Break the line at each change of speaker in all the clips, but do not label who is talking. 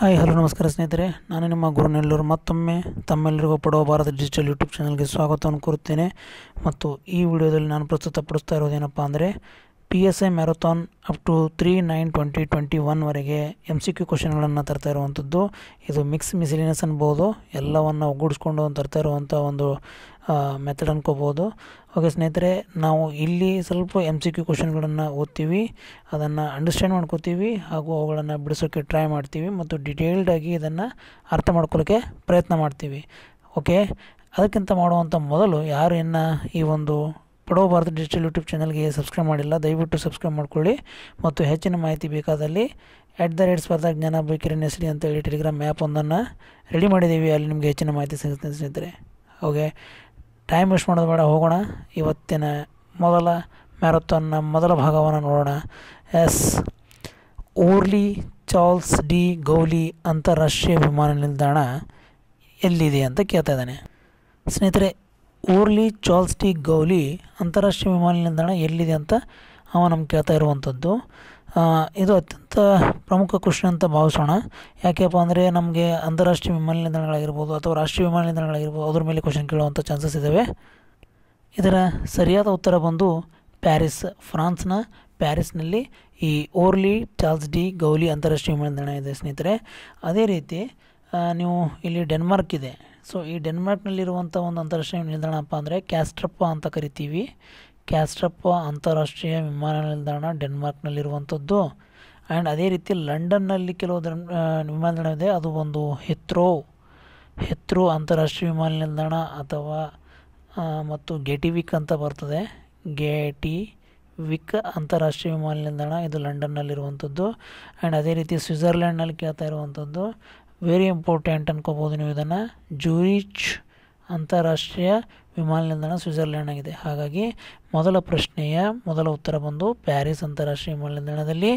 hi hello ನಮಸ್ಕಾರ ಸ್ನೇಹಿತರೆ ನಾನು ನಿಮ್ಮ ಗುರುನೆಲ್ಲೂರು ಮತ್ತೊಮ್ಮೆ ತಮ್ಮೆಲ್ಲರಿಗೂ ಪಡುವ ಭಾರತ ಡಿಜಿಟಲ್ ಯೂಟ್ಯೂಬ್ ಚಾನಲ್ಗೆ ಸ್ವಾಗತವನ್ನು ಕೋರುತ್ತೇನೆ ಮತ್ತು ಈ ವಿಡಿಯೋದಲ್ಲಿ ನಾನು ಪ್ರಸ್ತುತಪಡಿಸ್ತಾ ಇರೋದೇನಪ್ಪ ಅಂದರೆ P S I marathon up to three nine twenty twenty ಒನ್ವರೆಗೆ ಎಮ್ ಸಿ ಕ್ಯೂ ಕ್ವಶನ್ಗಳನ್ನು ತರ್ತಾ ಇರುವಂಥದ್ದು ಇದು ಮಿಕ್ಸ್ ಮಿಸಿಲಿನಸ್ ಅನ್ಬೋದು ಎಲ್ಲವನ್ನು ಒಗ್ಗೂಡಿಸ್ಕೊಂಡು ತರ್ತಾ ಇರುವಂಥ ಒಂದು ಮೆಥಡ್ ಅನ್ಕೋಬೋದು ಓಕೆ ಸ್ನೇಹಿತರೆ ನಾವು ಇಲ್ಲಿ ಸ್ವಲ್ಪ ಎಮ್ ಸಿ ಕ್ಯೂ ಕ್ವಶನ್ಗಳನ್ನು ಓದ್ತೀವಿ ಅದನ್ನು ಅಂಡರ್ಸ್ಟ್ಯಾಂಡ್ ಮಾಡ್ಕೋತೀವಿ ಹಾಗೂ ಅವುಗಳನ್ನು ಬಿಡಿಸೋಕ್ಕೆ ಟ್ರೈ ಮಾಡ್ತೀವಿ ಮತ್ತು ಡಿಟೇಲ್ಡಾಗಿ ಇದನ್ನು ಅರ್ಥ ಮಾಡ್ಕೊಳ್ಳೋಕ್ಕೆ ಪ್ರಯತ್ನ ಮಾಡ್ತೀವಿ ಓಕೆ ಅದಕ್ಕಿಂತ ಮಾಡುವಂಥ ಮೊದಲು ಯಾರು ಇನ್ನು ಈ ಒಂದು ಪಡೋ ಭಾರತ ಡಿಜಿಟಲ್ ಯೂಟ್ಯೂಬ್ ಚಾನಲ್ಗೆ ಸಬ್ಸ್ಕ್ರೈಬ್ ಮಾಡಿಲ್ಲ ದಯವಿಟ್ಟು ಸಬ್ಸ್ಕ್ರೈಬ್ ಮಾಡ್ಕೊಳ್ಳಿ ಮತ್ತು ಹೆಚ್ಚಿನ ಮಾಹಿತಿ ಬೇಕಾದಲ್ಲಿ ಎಟ್ ದ ರೇಟ್ ಸ್ಪರ್ಧಾ ಜ್ಞಾನ ಬೇಕಿರನ್ ಎಸ್ ಅಂತ ಹೇಳಿ ಟೆಲಿಗ್ರಾಮ್ ಆ್ಯಪ್ ಒಂದನ್ನು ರೆಡಿ ಮಾಡಿದ್ದೀವಿ ಅಲ್ಲಿ ನಿಮಗೆ ಹೆಚ್ಚಿನ ಮಾಹಿತಿ ಸಿಗುತ್ತೆ ಸ್ನೇಹಿತರೆ ಹೋಗಿ ಟೈಮ್ ವೇಸ್ಟ್ ಮಾಡೋದು ಬೇಡ ಹೋಗೋಣ ಇವತ್ತಿನ ಮೊದಲ ಮ್ಯಾರಥಾನ್ನ ಮೊದಲ ಭಾಗವನ್ನು ನೋಡೋಣ ಎಸ್ ಓರ್ಲಿ ಚಾರ್ಲ್ಸ್ ಡಿ ಗೌಲಿ ಅಂತಾರಾಷ್ಟ್ರೀಯ ವಿಮಾನ ನಿಲ್ದಾಣ ಎಲ್ಲಿದೆ ಅಂತ ಕೇಳ್ತಾ ಇದ್ದಾನೆ ಸ್ನೇಹಿತರೆ ಊರ್ಲಿ ಚಾಲ್ಸ್ಟಿ ಗೌಲಿ ಅಂತಾರಾಷ್ಟ್ರೀಯ ವಿಮಾನ ನಿಲ್ದಾಣ ಎಲ್ಲಿದೆ ಅಂತ ಅವ ನಮ್ಗೆ ಕೇಳ್ತಾ ಇರುವಂಥದ್ದು ಇದು ಅತ್ಯಂತ ಪ್ರಮುಖ ಕೃಷಿ ಅಂತ ಭಾವಿಸೋಣ ಯಾಕೆಪ್ಪ ಅಂದರೆ ನಮಗೆ ಅಂತಾರಾಷ್ಟ್ರೀಯ ವಿಮಾನ ನಿಲ್ದಾಣಗಳಾಗಿರ್ಬೋದು ಅಥವಾ ರಾಷ್ಟ್ರೀಯ ವಿಮಾನ ನಿಲ್ದಾಣಗಳಾಗಿರ್ಬೋದು ಅದ್ರ ಮೇಲೆ ಕ್ವಶನ್ ಕೇಳುವಂಥ ಚಾನ್ಸಸ್ ಇದ್ದಾವೆ ಇದರ ಸರಿಯಾದ ಉತ್ತರ ಬಂದು ಪ್ಯಾರಿಸ್ ಫ್ರಾನ್ಸ್ನ ಪ್ಯಾರಿಸ್ನಲ್ಲಿ ಈ ಓರ್ಲಿ ಚಾರ್ಲ್ಸ್ ಡಿ ಗೌಲಿ ಅಂತಾರಾಷ್ಟ್ರೀಯ ವಿಮಾನ ನಿಲ್ದಾಣ ಇದೆ ಸ್ನೇಹಿತರೆ ಅದೇ ರೀತಿ ನೀವು ಇಲ್ಲಿ ಡೆನ್ಮಾರ್ಕ್ ಇದೆ ಸೊ ಈ ಡೆನ್ಮಾರ್ಕ್ನಲ್ಲಿರುವಂಥ ಒಂದು ಅಂತಾರಾಷ್ಟ್ರೀಯ ನಿಲ್ದಾಣ ಅಪ್ಪ ಅಂದರೆ ಕ್ಯಾಸ್ಟ್ರಪ್ಪ ಅಂತ ಕರಿತೀವಿ ಕ್ಯಾಸ್ಟ್ರಪ್ಪ ಅಂತಾರಾಷ್ಟ್ರೀಯ ವಿಮಾನ ನಿಲ್ದಾಣ ಡೆನ್ಮಾರ್ಕ್ನಲ್ಲಿರುವಂಥದ್ದು ಆ್ಯಂಡ್ ಅದೇ ರೀತಿ ಲಂಡನ್ನಲ್ಲಿ ಕೆಲವು ವಿಮಾನ ನಿಲ್ದಾಣ ಇದೆ ಅದು ಒಂದು ಹೆತ್ರೋ ಹೆತ್ರೋ ಅಂತಾರಾಷ್ಟ್ರೀಯ ವಿಮಾನ ನಿಲ್ದಾಣ ಅಥವಾ ಮತ್ತು ಗೆಟಿವಿಕ್ ಅಂತ ಬರ್ತದೆ ಗೇಟಿ ವಿಕ್ ಅಂತಾರಾಷ್ಟ್ರೀಯ ವಿಮಾನ ನಿಲ್ದಾಣ ಇದು ಲಂಡನ್ನಲ್ಲಿರುವಂಥದ್ದು ಆ್ಯಂಡ್ ಅದೇ ರೀತಿ ಸ್ವಿಟ್ಜರ್ಲ್ಯಾಂಡ್ನಲ್ಲಿ ಕೇಳ್ತಾ ಇರುವಂಥದ್ದು ವೆರಿ ಇಂಪಾರ್ಟೆಂಟ್ ಅನ್ಕೋಬೋದು ನೀವು ಇದನ್ನು ಜೂರಿಚ್ ಅಂತಾರಾಷ್ಟ್ರೀಯ ವಿಮಾನ ನಿಲ್ದಾಣ ಸ್ವಿಟ್ಜರ್ಲ್ಯಾಂಡ್ ಆಗಿದೆ ಹಾಗಾಗಿ ಮೊದಲ ಪ್ರಶ್ನೆಯ ಮೊದಲ ಉತ್ತರ ಬಂದು ಪ್ಯಾರಿಸ್ ಅಂತಾರಾಷ್ಟ್ರೀಯ ವಿಮಾನ ನಿಲ್ದಾಣದಲ್ಲಿ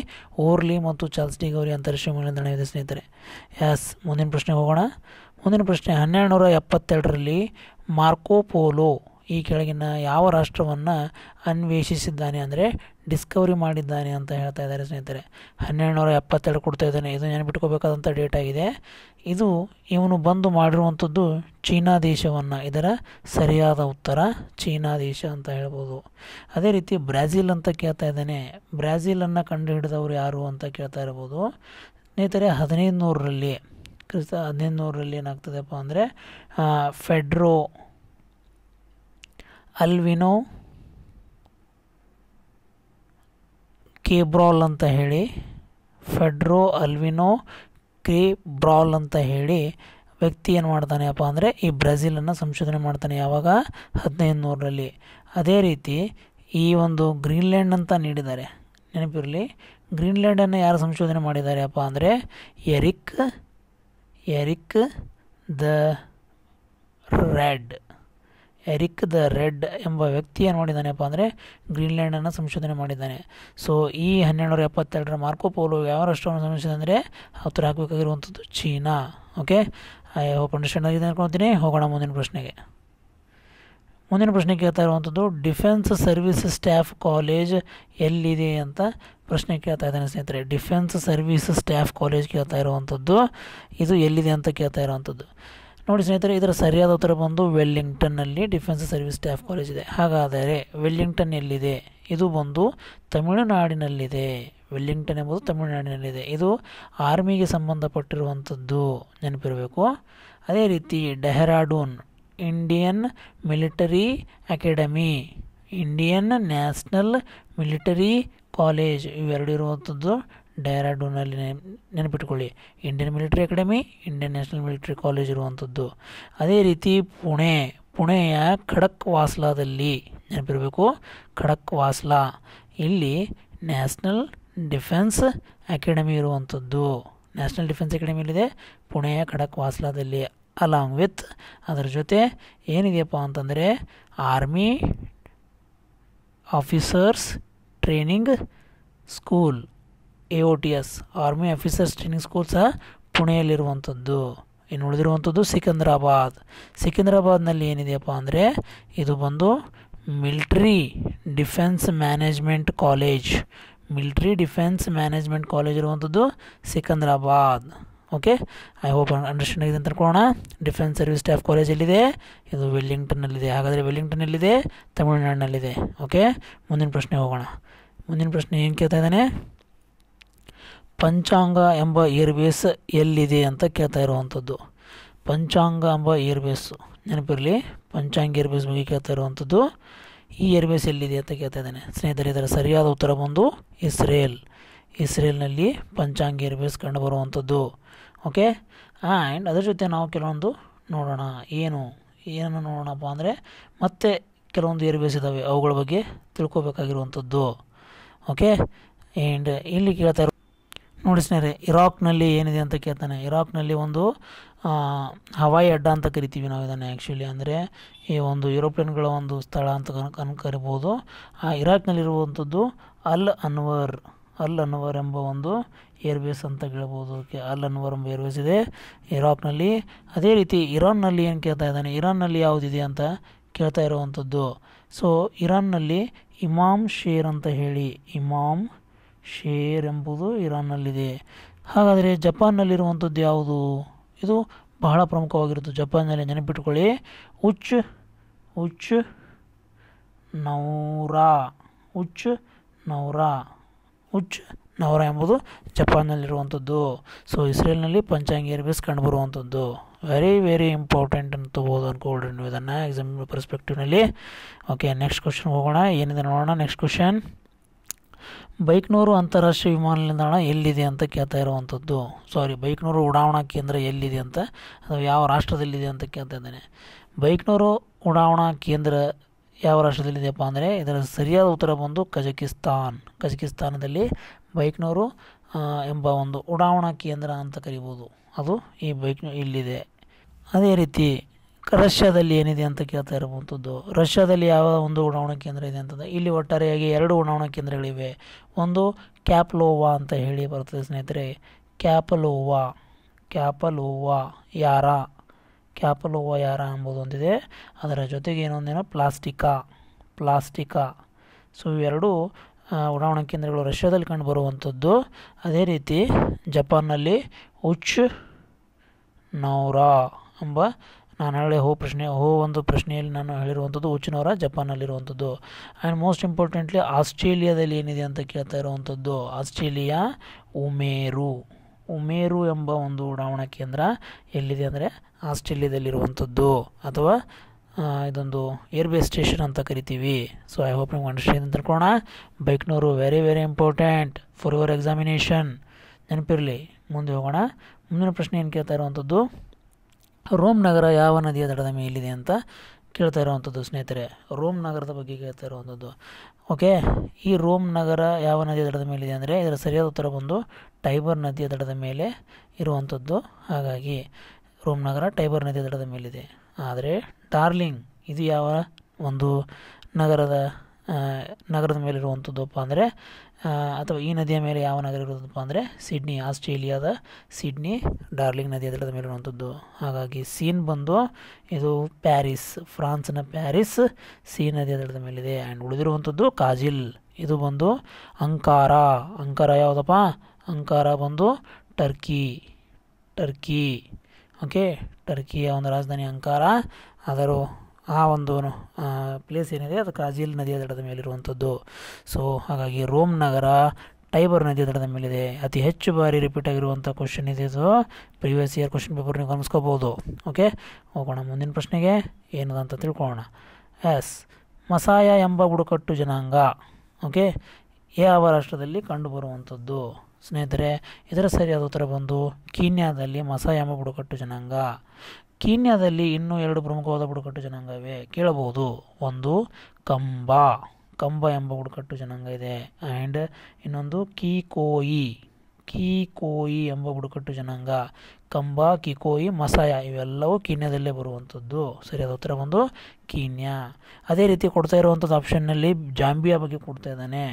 ಓರ್ಲಿ ಮತ್ತು ಚಾರ್ಲ್ಸ್ ಡಿ ಗೌರಿ ಅಂತಾರಾಷ್ಟ್ರೀಯ ವಿಮಾನ ನಿಲ್ದಾಣ ಇದೆ ಸ್ನೇಹಿತರೆ ಯಾಸ್ ಮುಂದಿನ ಪ್ರಶ್ನೆಗೆ ಹೋಗೋಣ ಮುಂದಿನ ಪ್ರಶ್ನೆ ಹನ್ನೆರಡು ನೂರ ಎಪ್ಪತ್ತೆರಡರಲ್ಲಿ ಪೋಲೋ ಈ ಕೆಳಗಿನ ಯಾವ ರಾಷ್ಟ್ರವನ್ನು ಅನ್ವೇಷಿಸಿದ್ದಾನೆ ಅಂದರೆ ಡಿಸ್ಕವರಿ ಮಾಡಿದ್ದಾನೆ ಅಂತ ಹೇಳ್ತಾ ಇದ್ದಾರೆ ಸ್ನೇಹಿತರೆ ಹನ್ನೆರಡು ನೂರ ಎಪ್ಪತ್ತೆರಡು ಕೊಡ್ತಾ ಇದ್ದಾನೆ ಇದು ನೆನಪಿಟ್ಕೋಬೇಕಾದಂಥ ಡೇಟ್ ಆಗಿದೆ ಇದು ಇವನು ಬಂದು ಮಾಡಿರುವಂಥದ್ದು ಚೀನಾ ದೇಶವನ್ನು ಇದರ ಸರಿಯಾದ ಉತ್ತರ ಚೀನಾ ದೇಶ ಅಂತ ಹೇಳ್ಬೋದು ಅದೇ ರೀತಿ ಬ್ರಾಜಿಲ್ ಅಂತ ಕೇಳ್ತಾ ಇದ್ದಾನೆ ಬ್ರಾಜಿಲನ್ನು ಕಂಡುಹಿಡಿದವರು ಯಾರು ಅಂತ ಕೇಳ್ತಾ ಇರ್ಬೋದು ಸ್ನೇಹಿತರೆ ಹದಿನೈದು ನೂರರಲ್ಲಿ ಕ್ರಿಸ್ತ ಹದಿನೈದು ನೂರರಲ್ಲಿ ಏನಾಗ್ತದೆಪ್ಪ ಅಂದರೆ ಫೆಡ್ರೋ ಅಲ್ವಿನೋ ಕೇಬ್ರಾಲ್ ಅಂತ ಹೇಳಿ ಫೆಡ್ರೋ ಅಲ್ವಿನೋ ಕೇಬ್ರಾಲ್ ಬ್ರಾಲ್ ಅಂತ ಹೇಳಿ ವ್ಯಕ್ತಿ ಏನು ಅಪ್ಪ ಅಂದರೆ ಈ ಬ್ರೆಜಿಲನ್ನು ಸಂಶೋಧನೆ ಮಾಡ್ತಾನೆ ಯಾವಾಗ ಹದಿನೈದು ನೂರರಲ್ಲಿ ಅದೇ ರೀತಿ ಈ ಒಂದು ಗ್ರೀನ್ಲ್ಯಾಂಡ್ ಅಂತ ನೀಡಿದ್ದಾರೆ ನೆನಪಿರಲಿ ಗ್ರೀನ್ಲ್ಯಾಂಡನ್ನು ಯಾರು ಸಂಶೋಧನೆ ಮಾಡಿದ್ದಾರೆ ಅಪ್ಪ ಅಂದರೆ Eric Eric the red Eric the red ಎಂಬ ವ್ಯಕ್ತಿ ಏನು ಮಾಡಿದ್ದಾನೆಪ್ಪ ಅಂದರೆ ಗ್ರೀನ್ಲ್ಯಾಂಡನ್ನು ಸಂಶೋಧನೆ ಮಾಡಿದ್ದಾನೆ ಸೊ ಈ ಹನ್ನೆರಡುನೂರ ಎಪ್ಪತ್ತೆರಡರ ಮಾರ್ಕೋ ಪೋಲು ಯಾವ ರಾಷ್ಟ್ರವನ್ನು ಸಂಶೋಧನೆ ಅಂದರೆ ಉತ್ತರ ಹಾಕಬೇಕಾಗಿರುವಂಥದ್ದು China okay I hope understand ಆಗಿದೆ ಅಂದ್ಕೊಳ್ತೀನಿ ಹೋಗೋಣ ಮುಂದಿನ ಪ್ರಶ್ನೆಗೆ ಮುಂದಿನ ಪ್ರಶ್ನೆ ಕೇಳ್ತಾ ಇರುವಂಥದ್ದು ಡಿಫೆನ್ಸ್ ಸರ್ವಿಸ್ ಸ್ಟಾಫ್ ಕಾಲೇಜ್ ಎಲ್ಲಿದೆ ಅಂತ ಪ್ರಶ್ನೆ ಕೇಳ್ತಾ ಇದ್ದಾನೆ ಸ್ನೇಹಿತರೆ ಡಿಫೆನ್ಸ್ ಸರ್ವಿಸ್ ಸ್ಟಾಫ್ ಕಾಲೇಜ್ ಕೇಳ್ತಾ ಇರುವಂಥದ್ದು ಇದು ಎಲ್ಲಿದೆ ಅಂತ ಕೇಳ್ತಾ ಇರುವಂಥದ್ದು ನೋಡಿ ಸ್ನೇಹಿತರೆ ಇದರ ಸರಿಯಾದ ಉತ್ತರ ಬಂದು ವೆಲ್ಲಿಂಗ್ಟನ್ನಲ್ಲಿ ಡಿಫೆನ್ಸ್ ಸರ್ವಿಸ್ ಸ್ಟಾಫ್ ಕಾಲೇಜ್ ಇದೆ ಹಾಗಾದರೆ ವೆಲ್ಲಿಂಗ್ಟನ್ ಎಲ್ಲಿದೆ ಇದು ಬಂದು ತಮಿಳುನಾಡಿನಲ್ಲಿದೆ ವೆಲ್ಲಿಂಗ್ಟನ್ ಎಂಬುದು ತಮಿಳುನಾಡಿನಲ್ಲಿದೆ ಇದು ಆರ್ಮಿಗೆ ಸಂಬಂಧಪಟ್ಟಿರುವಂಥದ್ದು ನೆನಪಿರಬೇಕು ಅದೇ ರೀತಿ Dehradun Indian military academy Indian national military college ಇವೆರಡಿರುವಂಥದ್ದು ಡೆಹ್ರಾಡೂನಲ್ಲಿ ನೆನಪಿಟ್ಕೊಳ್ಳಿ Indian military academy Indian national military college ಇರುವಂಥದ್ದು ಅದೇ ರೀತಿ ಪುಣೆ ಪುಣೆಯ ಖಡಕ್ ವಾಸ್ಲಾದಲ್ಲಿ ನೆನಪಿರಬೇಕು ಖಡಕ್ ವಾಸ್ಲಾ ಇಲ್ಲಿ ನ್ಯಾಷನಲ್ ಡಿಫೆನ್ಸ್ ಅಕಾಡೆಮಿ ಇರುವಂಥದ್ದು ನ್ಯಾಷನಲ್ ಡಿಫೆನ್ಸ್ ಅಕಾಡೆಮಿಯಲ್ಲಿದೆ ಪುಣೆಯ ಖಡಕ್ ವಾಸ್ಲಾದಲ್ಲಿ ಅಲಾಂಗ್ ವಿತ್ ಅದರ ಜೊತೆ ಏನಿದೆಯಪ್ಪ ಅಂತಂದರೆ army officers training school A O T S army officers training school ಸಹ ಪುಣೆಯಲ್ಲಿರುವಂಥದ್ದು ಇನ್ನು ಉಳಿದಿರುವಂಥದ್ದು ಸಿಕಂದ್ರಾಬಾದ್ ಸಿಕಂದ್ರಾಬಾದ್ನಲ್ಲಿ ಏನಿದೆಯಪ್ಪ ಅಂದರೆ ಇದು ಬಂದು military defence management college military defence management college ಇರುವಂಥದ್ದು Secunderabad okay I hope understand ಆಗಿದೆ ಅಂತ ಅನ್ಕೊಳ್ಳೋಣ ಡಿಫೆನ್ಸ್ ಸರ್ವಿಸ್ ಸ್ಟಾಫ್ ಕಾಲೇಜ್ ಎಲ್ಲಿದೆ ಇದು ವೆಲ್ಲಿಂಗ್ಟನ್ನಲ್ಲಿದೆ ಹಾಗಾದರೆ ವೆಲ್ಲಿಂಗ್ಟನ್ನಲ್ಲಿದೆ ತಮಿಳುನಾಡಿನಲ್ಲಿದೆ ಓಕೆ ಮುಂದಿನ ಪ್ರಶ್ನೆ ಹೋಗೋಣ ಮುಂದಿನ ಪ್ರಶ್ನೆ ಏನು ಕೇಳ್ತಾ ಇದ್ದಾನೆ ಪಂಚಾಂಗ ಎಂಬ ಏರ್ಬೇಸ್ ಎಲ್ಲಿದೆ ಅಂತ ಕೇಳ್ತಾ ಇರುವಂಥದ್ದು ಪಂಚಾಂಗ ಎಂಬ ಏರ್ಬೇಸು ನೆನಪಿರಲಿ ಪಂಚಾಂಗ ಏರ್ಬೇಸ್ ಬಗ್ಗೆ ಕೇಳ್ತಾ ಇರುವಂಥದ್ದು ಈ ಏರ್ಬೇಸ್ ಎಲ್ಲಿದೆ ಅಂತ ಕೇಳ್ತಾ ಇದ್ದಾನೆ ಸ್ನೇಹಿತರೆ ಇದರ ಸರಿಯಾದ ಉತ್ತರ ಬಂದು ಇಸ್ರೇಲ್ ಇಸ್ರೇಲ್ನಲ್ಲಿ ಪಂಚಾಂಗ ಏರ್ಬೇಸ್ ಕಂಡು ಬರುವಂಥದ್ದು ಓಕೆ ಆ್ಯಂಡ್ ಅದರ ಜೊತೆ ನಾವು ಕೆಲವೊಂದು ನೋಡೋಣ ಏನು ಏನನ್ನು ನೋಡೋಣಪ್ಪ ಅಂದರೆ ಮತ್ತೆ ಕೆಲವೊಂದು ಏರ್ಬೇಸ್ ಇದ್ದಾವೆ ಅವುಗಳ ಬಗ್ಗೆ ತಿಳ್ಕೊಬೇಕಾಗಿರುವಂಥದ್ದು ಓಕೆ ಆ್ಯಂಡ್ ಇಲ್ಲಿ ಕೇಳ್ತಾ ನೋಡಿ ಸ್ನೇಹಿತರೆ ಇರಾಕ್ನಲ್ಲಿ ಏನಿದೆ ಅಂತ ಕೇಳ್ತಾನೆ ಇರಾಕ್ನಲ್ಲಿ ಒಂದು ಹವಾಯಿ ಅಡ್ಡ ಅಂತ ಕರಿತೀವಿ ನಾವು ಇದನ್ನು ಆ್ಯಕ್ಚುಲಿ ಅಂದರೆ ಈ ಒಂದು ಯುರೋಪ್ಲೇನ್ಗಳ ಒಂದು ಸ್ಥಳ ಅಂತ ಕನ್ ಕರಿಬೋದು ಆ ಇರಾಕ್ನಲ್ಲಿರುವಂಥದ್ದು ಅಲ್ ಅನ್ವರ್ ಅಲ್ ಅನ್ವರ್ ಎಂಬ ಒಂದು ಏರ್ಬೇಸ್ ಅಂತ ಕೇಳ್ಬೋದು ಓಕೆ ಅಲ್ ಅನ್ವರ್ ಎಂಬ ಏರ್ಬೇಸ್ ಇದೆ ಇರಾಕ್ನಲ್ಲಿ ಅದೇ ರೀತಿ ಇರಾನ್ನಲ್ಲಿ ಏನು ಕೇಳ್ತಾ ಇದ್ದಾನೆ ಇರಾನ್ನಲ್ಲಿ ಯಾವುದಿದೆ ಅಂತ ಕೇಳ್ತಾ ಇರುವಂಥದ್ದು ಸೊ ಇರಾನ್ನಲ್ಲಿ ಇಮಾಮ್ ಶೇರ್ ಅಂತ ಹೇಳಿ ಇಮಾಮ್ ಶೇರ್ ಎಂಬುದು ಇರಾನ್ನಲ್ಲಿದೆ ಹಾಗಾದರೆ ಜಪಾನ್ನಲ್ಲಿರುವಂಥದ್ದು ಯಾವುದು ಇದು ಬಹಳ ಪ್ರಮುಖವಾಗಿರುತ್ತೆ ಜಪಾನ್ನಲ್ಲಿ ನೆನಪಿಟ್ಕೊಳ್ಳಿ ಉಚ್ ಉಚ್ ನೌರ ಉಚ್ ನೌರ ಉಚ್ ನವರ ಎಂಬುದು ಜಪಾನ್ನಲ್ಲಿರುವಂಥದ್ದು ಸೊ ಇಸ್ರೇಲ್ನಲ್ಲಿ ಪಂಚಾಂಗ ಏರ್ಬೇಸ್ ಕಂಡುಬರುವಂಥದ್ದು ವೆರಿ ವೆರಿ ಇಂಪಾರ್ಟೆಂಟ್ ಅಂತ ಹೋಗೋದು ಅನ್ಕೊಳ್ರಿ ನೀವು ಇದನ್ನು ಎಕ್ಸಾಮ್ ಪರ್ಸ್ಪೆಕ್ಟಿವ್ನಲ್ಲಿ ಓಕೆ ನೆಕ್ಸ್ಟ್ ಕ್ವಶನ್ ಹೋಗೋಣ ಏನಿದೆ ನೋಡೋಣ ನೆಕ್ಸ್ಟ್ ಕ್ವಶನ್ ಬೈಕ್ನೂರು ಅಂತಾರಾಷ್ಟ್ರೀಯ ವಿಮಾನ ನಿಲ್ದಾಣ ಎಲ್ಲಿದೆ ಅಂತ ಕೇಳ್ತಾ ಇರುವಂಥದ್ದು ಸಾರಿ ಬೈಕ್ನೂರು ಉಡಾವಣಾ ಕೇಂದ್ರ ಎಲ್ಲಿದೆ ಅಂತ ಅದು ಯಾವ ರಾಷ್ಟ್ರದಲ್ಲಿದೆ ಅಂತ ಕೇಳ್ತಾ ಇದ್ದಾನೆ ಬೈಕ್ನೂರು ಉಡಾವಣಾ ಕೇಂದ್ರ ಯಾವ ರಾಷ್ಟ್ರದಲ್ಲಿದೆಯಪ್ಪ ಅಂದರೆ ಇದರ ಸರಿಯಾದ ಉತ್ತರ ಬಂದು ಕಜಕಿಸ್ತಾನ್ ಕಜಕಿಸ್ತಾನದಲ್ಲಿ ಬೈಕ್ನೂರು ಎಂಬ ಒಂದು ಉಡಾವಣಾ ಕೇಂದ್ರ ಅಂತ ಕರಿಬೋದು ಅದು ಈ ಬೈಕ್ನೂ ಇಲ್ಲಿದೆ ಅದೇ ರೀತಿ ರಷ್ಯಾದಲ್ಲಿ ಏನಿದೆ ಅಂತ ಕೇಳ್ತಾ ಇರುವಂಥದ್ದು ರಷ್ಯಾದಲ್ಲಿ ಯಾವ ಒಂದು ಉಡಾವಣಾ ಕೇಂದ್ರ ಇದೆ ಅಂತಂದರೆ ಇಲ್ಲಿ ಒಟ್ಟಾರೆಯಾಗಿ ಎರಡು ಉಡಾವಣಾ ಕೇಂದ್ರಗಳಿವೆ ಒಂದು ಕ್ಯಾಪ್ಲೋವಾ ಅಂತ ಹೇಳಿ ಬರ್ತದೆ ಸ್ನೇಹಿತರೆ ಕ್ಯಾಪಲೋವಾ ಕ್ಯಾಪಲೋವಾ ಯಾರ ಕ್ಯಾಪಲೋವಾ ಯಾರ ಎಂಬುದು ಒಂದಿದೆ ಅದರ ಜೊತೆಗೆ ಏನೊಂದೇನೋ ಪ್ಲಾಸ್ಟಿಕಾ ಪ್ಲಾಸ್ಟಿಕಾ ಸೊ ಇವೆರಡು ಉಡಾವಣಾ ಕೇಂದ್ರಗಳು ರಷ್ಯಾದಲ್ಲಿ ಬರುವಂಥದ್ದು ಅದೇ ರೀತಿ ಜಪಾನ್ನಲ್ಲಿ ಉಚ್ ನೌರಾ ಎಂಬ ನಾನು ಹೇಳಿ ಹೋ ಪ್ರಶ್ನೆ ಹೋ ಒಂದು ಪ್ರಶ್ನೆಯಲ್ಲಿ ನಾನು ಹೇಳಿರುವಂಥದ್ದು ಉಚ್ಚಿನವರ ಜಪಾನಲ್ಲಿರುವಂಥದ್ದು ಆ್ಯಂಡ್ ಮೋಸ್ಟ್ ಇಂಪಾರ್ಟೆಂಟ್ಲಿ ಆಸ್ಟ್ರೇಲಿಯಾದಲ್ಲಿ ಏನಿದೆ ಅಂತ ಕೇಳ್ತಾ ಇರುವಂಥದ್ದು ಆಸ್ಟ್ರೇಲಿಯಾ ಉಮೇರು ಉಮೇರು ಎಂಬ ಒಂದು ಉಡಾವಣಾ ಕೇಂದ್ರ ಎಲ್ಲಿದೆ ಅಂದರೆ ಆಸ್ಟ್ರೇಲಿಯಾದಲ್ಲಿರುವಂಥದ್ದು ಅಥವಾ ಇದೊಂದು ಏರ್ಬೇಸ್ ಸ್ಟೇಷನ್ ಅಂತ ಕರಿತೀವಿ ಸೊ ಐ ಹೋಪ್ ನಿಮ್ಗೆ ಅಂಡರ್ಸ್ಟ್ಯಾಂಡ್ ಅಂತ ತಿಳ್ಕೊಳ್ಳೋಣ ಬೈಕ್ನವರು very very important for your examination ನೆನಪಿರಲಿ ಮುಂದೆ ಹೋಗೋಣ ಮುಂದಿನ ಪ್ರಶ್ನೆ ಏನು ಕೇಳ್ತಾ ಇರುವಂಥದ್ದು ರೋಮ್ ನಗರ ಯಾವ ನದಿಯ ದಡದ ಮೇಲಿದೆ ಅಂತ ಕೇಳ್ತಾ ಇರುವಂಥದ್ದು ಸ್ನೇಹಿತರೆ ರೋಮ್ ನಗರದ ಬಗ್ಗೆ ಕೇಳ್ತಾ ಇರುವಂಥದ್ದು ಓಕೆ ಈ ರೋಮ್ ನಗರ ಯಾವ ನದಿಯ ದಡದ ಮೇಲಿದೆ ಅಂದರೆ ಇದರ ಸರಿಯಾದ ಉತ್ತರ ಬಂದು ಟೈಬರ್ ನದಿಯ ದಡದ ಮೇಲೆ ಇರುವಂಥದ್ದು ಹಾಗಾಗಿ ರೋಮ್ ನಗರ ಟೈಬರ್ ನದಿಯ ದಡದ ಮೇಲಿದೆ ಆದರೆ ಡಾರ್ಲಿಂಗ್ ಇದು ಯಾವ ಒಂದು ನಗರದ ನಗರದ ಮೇಲಿರುವಂಥದ್ದಪ್ಪ ಅಂದರೆ ಅಥವಾ ಈ ನದಿಯ ಮೇಲೆ ಯಾವ ನಗರ ಇರುವುದಪ್ಪ ಅಂದರೆ ಸಿಡ್ನಿ ಆಸ್ಟ್ರೇಲಿಯಾದ ಸಿಡ್ನಿ ಡಾರ್ಲಿಂಗ್ ನದಿ ಅದರ ಮೇಲೆ ಇರುವಂಥದ್ದು ಹಾಗಾಗಿ ಸೀನ್ ಬಂದು ಇದು ಪ್ಯಾರಿಸ್ ಫ್ರಾನ್ಸ್ನ ಪ್ಯಾರಿಸ್ ಸಿ ನದಿ ಅದರದ ಮೇಲಿದೆ ಆ್ಯಂಡ್ ಉಳಿದಿರುವಂಥದ್ದು ಕಾಜಿಲ್ ಇದು ಬಂದು ಅಂಕಾರ ಅಂಕಾರ ಯಾವುದಪ್ಪ ಅಂಕಾರ ಬಂದು ಟರ್ಕಿ ಟರ್ಕಿ ಓಕೆ ಟರ್ಕಿಯ ಒಂದು ರಾಜಧಾನಿ ಅಂಕಾರ ಅದರ ಆ ಒಂದು ಪ್ಲೇಸ್ ಏನಿದೆ ಅದು ಕಾಜಿಲ್ ನದಿಯ ದಡದ ಮೇಲಿರುವಂಥದ್ದು ಸೊ ಹಾಗಾಗಿ ರೋಮ್ ನಗರ ಟೈಬರ್ ನದಿಯ ದಡದ ಮೇಲಿದೆ ಅತಿ ಹೆಚ್ಚು ಬಾರಿ ರಿಪೀಟ್ ಆಗಿರುವಂಥ ಕ್ವಶನ್ ಇದೆ ಇದು ಪ್ರಿವಿಯಸ್ ಇಯರ್ ಕ್ವಶನ್ ಪೇಪರ್ ನೀವು ಗಮನಿಸ್ಕೋಬೋದು ಓಕೆ ಹೋಗೋಣ ಮುಂದಿನ ಪ್ರಶ್ನೆಗೆ ಏನಿದೆ ಅಂತ ತಿಳ್ಕೊಳ್ಳೋಣ ಎಸ್ ಮಸಾಯ ಎಂಬ ಬುಡಕಟ್ಟು ಜನಾಂಗ ಓಕೆ ಯಾವ ರಾಷ್ಟ್ರದಲ್ಲಿ ಬರುವಂಥದ್ದು ಸ್ನೇಹಿತರೆ ಇದರ ಸರಿಯಾದ ಉತ್ತರ ಬಂದು ಕೀನ್ಯಾದಲ್ಲಿ ಮಸಾಯ ಎಂಬ ಬುಡಕಟ್ಟು ಜನಾಂಗ ಕೀನ್ಯಾದಲ್ಲಿ ಇನ್ನೂ ಎರಡು ಪ್ರಮುಖವಾದ ಬುಡಕಟ್ಟು ಇವೆ ಕೇಳಬಹುದು ಒಂದು ಕಂಬ ಕಂಬ ಎಂಬ ಬುಡಕಟ್ಟು ಜನಾಂಗ ಇದೆ ಆ್ಯಂಡ್ ಇನ್ನೊಂದು ಕೀಕೋಯಿ ಕೀಕೋಯಿ ಎಂಬ ಬುಡಕಟ್ಟು ಜನಾಂಗ ಕಂಬ ಕಿಕೋಯಿ ಮಸಾಯ ಇವೆಲ್ಲವೂ ಕೀನ್ಯಾದಲ್ಲೇ ಬರುವಂಥದ್ದು ಸರಿಯಾದ ಉತ್ತರ ಬಂದು ಕೀನ್ಯಾ ಅದೇ ರೀತಿ ಕೊಡ್ತಾ ಇರುವಂಥದ್ದು ಆಪ್ಷನ್ನಲ್ಲಿ ಜಾಂಬಿಯಾ ಬಗ್ಗೆ ಕೊಡ್ತಾ ಇದ್ದಾನೆ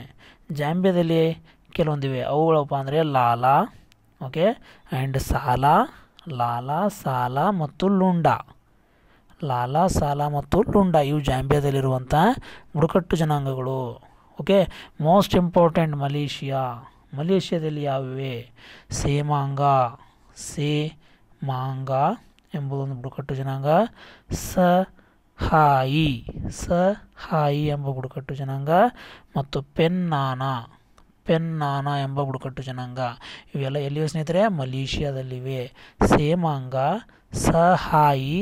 ಜಾಂಬಿಯಾದಲ್ಲಿ ಕೆಲವೊಂದಿವೆ ಅವುಗಳಪ್ಪ ಅಂದರೆ ಲಾಲಾ ಓಕೆ ಆ್ಯಂಡ್ ಸಾಲ ಲಾಲಾ ಸಾಲ ಮತ್ತು ಲುಂಡ ಲಾಲಾ ಸಾಲ ಮತ್ತು ಲುಂಡ ಇವು ಜಾಂಬಿಯಾದಲ್ಲಿರುವಂಥ ಬುಡಕಟ್ಟು ಜನಾಂಗಗಳು ಓಕೆ ಮೋಸ್ಟ್ ಇಂಪಾರ್ಟೆಂಟ್ ಮಲೇಷಿಯಾ ಮಲೇಷಿಯಾದಲ್ಲಿ ಯಾವಿವೆ ಸೇಮಾಂಗ ಸೇ ಮಾಂಗ ಎಂಬುದೊಂದು ಬುಡಕಟ್ಟು ಜನಾಂಗ ಸ ಹಾಯಿ ಸ ಹಾಯಿ ಎಂಬ ಬುಡಕಟ್ಟು ಜನಾಂಗ ಮತ್ತು ಪೆನ್ನಾನ ಪೆನ್ನಾನಾ ಎಂಬ ಬುಡಕಟ್ಟು ಜನಾಂಗ ಇವೆಲ್ಲ ಎಲ್ಲಿವೆ ಸ್ನೇಹಿತರೆ ಮಲೇಷಿಯಾದಲ್ಲಿವೆ ಸೇಮಾಂಗ ಸಹಾಯಿ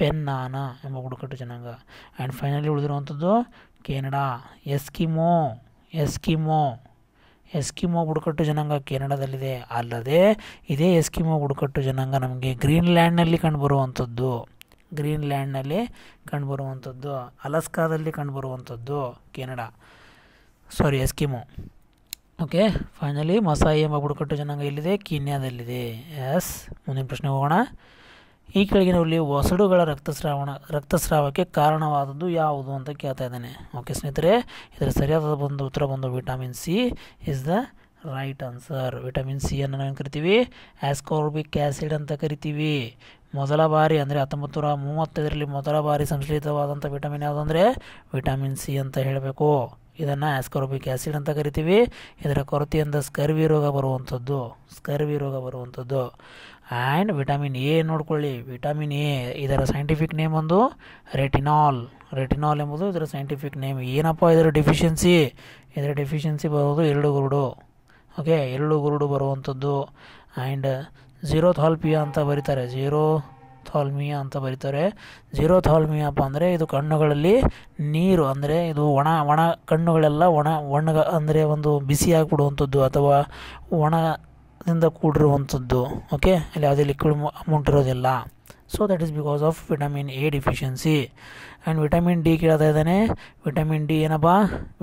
ಪೆನ್ನಾನ ಎಂಬ ಬುಡಕಟ್ಟು ಜನಾಂಗ ಆ್ಯಂಡ್ ಫೈನಲಿ ಉಳಿದಿರುವಂಥದ್ದು ಕೆನಡಾ ಎಸ್ಕಿಮೋ ಎಸ್ಕಿಮೋ ಎಸ್ಕಿಮೋ ಬುಡಕಟ್ಟು ಜನಾಂಗ ಕೆನಡಾದಲ್ಲಿದೆ ಅಲ್ಲದೆ ಇದೇ ಎಸ್ಕಿಮೋ ಬುಡಕಟ್ಟು ಜನಾಂಗ ನಮಗೆ ಗ್ರೀನ್ಲ್ಯಾಂಡ್ನಲ್ಲಿ ಕಂಡುಬರುವಂಥದ್ದು ಗ್ರೀನ್ಲ್ಯಾಂಡ್ನಲ್ಲಿ ಕಂಡುಬರುವಂಥದ್ದು ಅಲಸ್ಕಾದಲ್ಲಿ ಕಂಡುಬರುವಂಥದ್ದು Canada sorry Eskimo okay finally Maasai ಎಂಬ ಬುಡಕಟ್ಟು ಜನಾಂಗ ಎಲ್ಲಿದೆ ಕೀನ್ಯಾದಲ್ಲಿದೆ ಎಸ್ ಮುಂದಿನ ಪ್ರಶ್ನೆ ಹೋಗೋಣ ಈ ಕೆಳಗಿನಲ್ಲಿ ಒಸಡುಗಳ ರಕ್ತಸ್ರಾವಣ ರಕ್ತಸ್ರಾವಕ್ಕೆ ಕಾರಣವಾದದ್ದು ಯಾವುದು ಅಂತ ಕೇಳ್ತಾ ಇದ್ದಾನೆ ಓಕೆ ಸ್ನೇಹಿತರೆ ಇದರ ಸರಿಯಾದ ಬಂದು ಉತ್ತರ ಬಂದು vitamin C is the right answer vitamin C ಅನ್ನು ನಾವೇನು ಕರಿತೀವಿ ಆಸ್ಕೋರ್ಬಿಕ್ ಆ್ಯಸಿಡ್ ಅಂತ ಕರಿತೀವಿ ಮೊದಲ ಬಾರಿ ಅಂದರೆ ಹತ್ತೊಂಬತ್ತು ನೂರ ಮೂವತ್ತೈದರಲ್ಲಿ ಮೊದಲ ಬಾರಿ ಸಂಶ್ಲೇಷಿತವಾದಂಥ ವಿಟಮಿನ್ ಯಾವುದಂದರೆ ವಿಟಮಿನ್ ಸಿ ಅಂತ ಹೇಳಬೇಕು ಇದನ್ನು ಆಸ್ಕಾರ್ಬಿಕ್ ಆ್ಯಸಿಡ್ ಅಂತ ಕರಿತೀವಿ ಇದರ ಕೊರತೆಯಿಂದ ಸ್ಕರ್ವಿ ರೋಗ ಬರುವಂಥದ್ದು ಸ್ಕರ್ವಿ ರೋಗ ಬರುವಂಥದ್ದು ಆ್ಯಂಡ್ ವಿಟಮಿನ್ ಎ ನೋಡ್ಕೊಳ್ಳಿ ವಿಟಮಿನ್ ಎ ಇದರ ಸೈಂಟಿಫಿಕ್ ನೇಮ್ ಒಂದು ರೆಟಿನಾಲ್ ರೆಟಿನಾಲ್ ಎಂಬುದು ಇದರ ಸೈಂಟಿಫಿಕ್ ನೇಮ್ ಏನಪ್ಪ ಇದರ ಡೆಫಿಷಿಯನ್ಸಿ ಇದರ ಡೆಫಿಷಿಯನ್ಸಿ ಬರುವುದು ಎರಡು ಗುರುಡು ಓಕೆ ಎರಡು ಗುರುಡು ಬರುವಂಥದ್ದು ಆ್ಯಂಡ್ ಝೀರೋ ಥಾಲ್ಪಿಯಾ ಅಂತ ಬರೀತಾರೆ ಝೀರೋ ಥಾಲ್ಮಿಯಾ ಅಂತ ಬರೀತಾರೆ ಅಪ್ಪ ಅಂದರೆ ಇದು ಕಣ್ಣುಗಳಲ್ಲಿ ನೀರು ಅಂದರೆ ಇದು ಒಣ ಒಣ ಕಣ್ಣುಗಳೆಲ್ಲ ಒಣ ಒಣಗ ಅಂದರೆ ಒಂದು ಬಿಸಿಯಾಗಿಬಿಡುವಂಥದ್ದು ಅಥವಾ ಒಣದಿಂದ ಕೂಡಿರುವಂಥದ್ದು ಓಕೆ ಅಲ್ಲಿ ಯಾವುದೇ ಲಿಕ್ವಿಡ್ ಅಮೌಂಟ್ ಇರೋದಿಲ್ಲ so that is because of vitamin A deficiency and vitamin D ಕೇಳ್ತಾ ಇದ್ದಾನೆ ವಿಟಮಿನ್ ಡಿ ಏನಪ್ಪ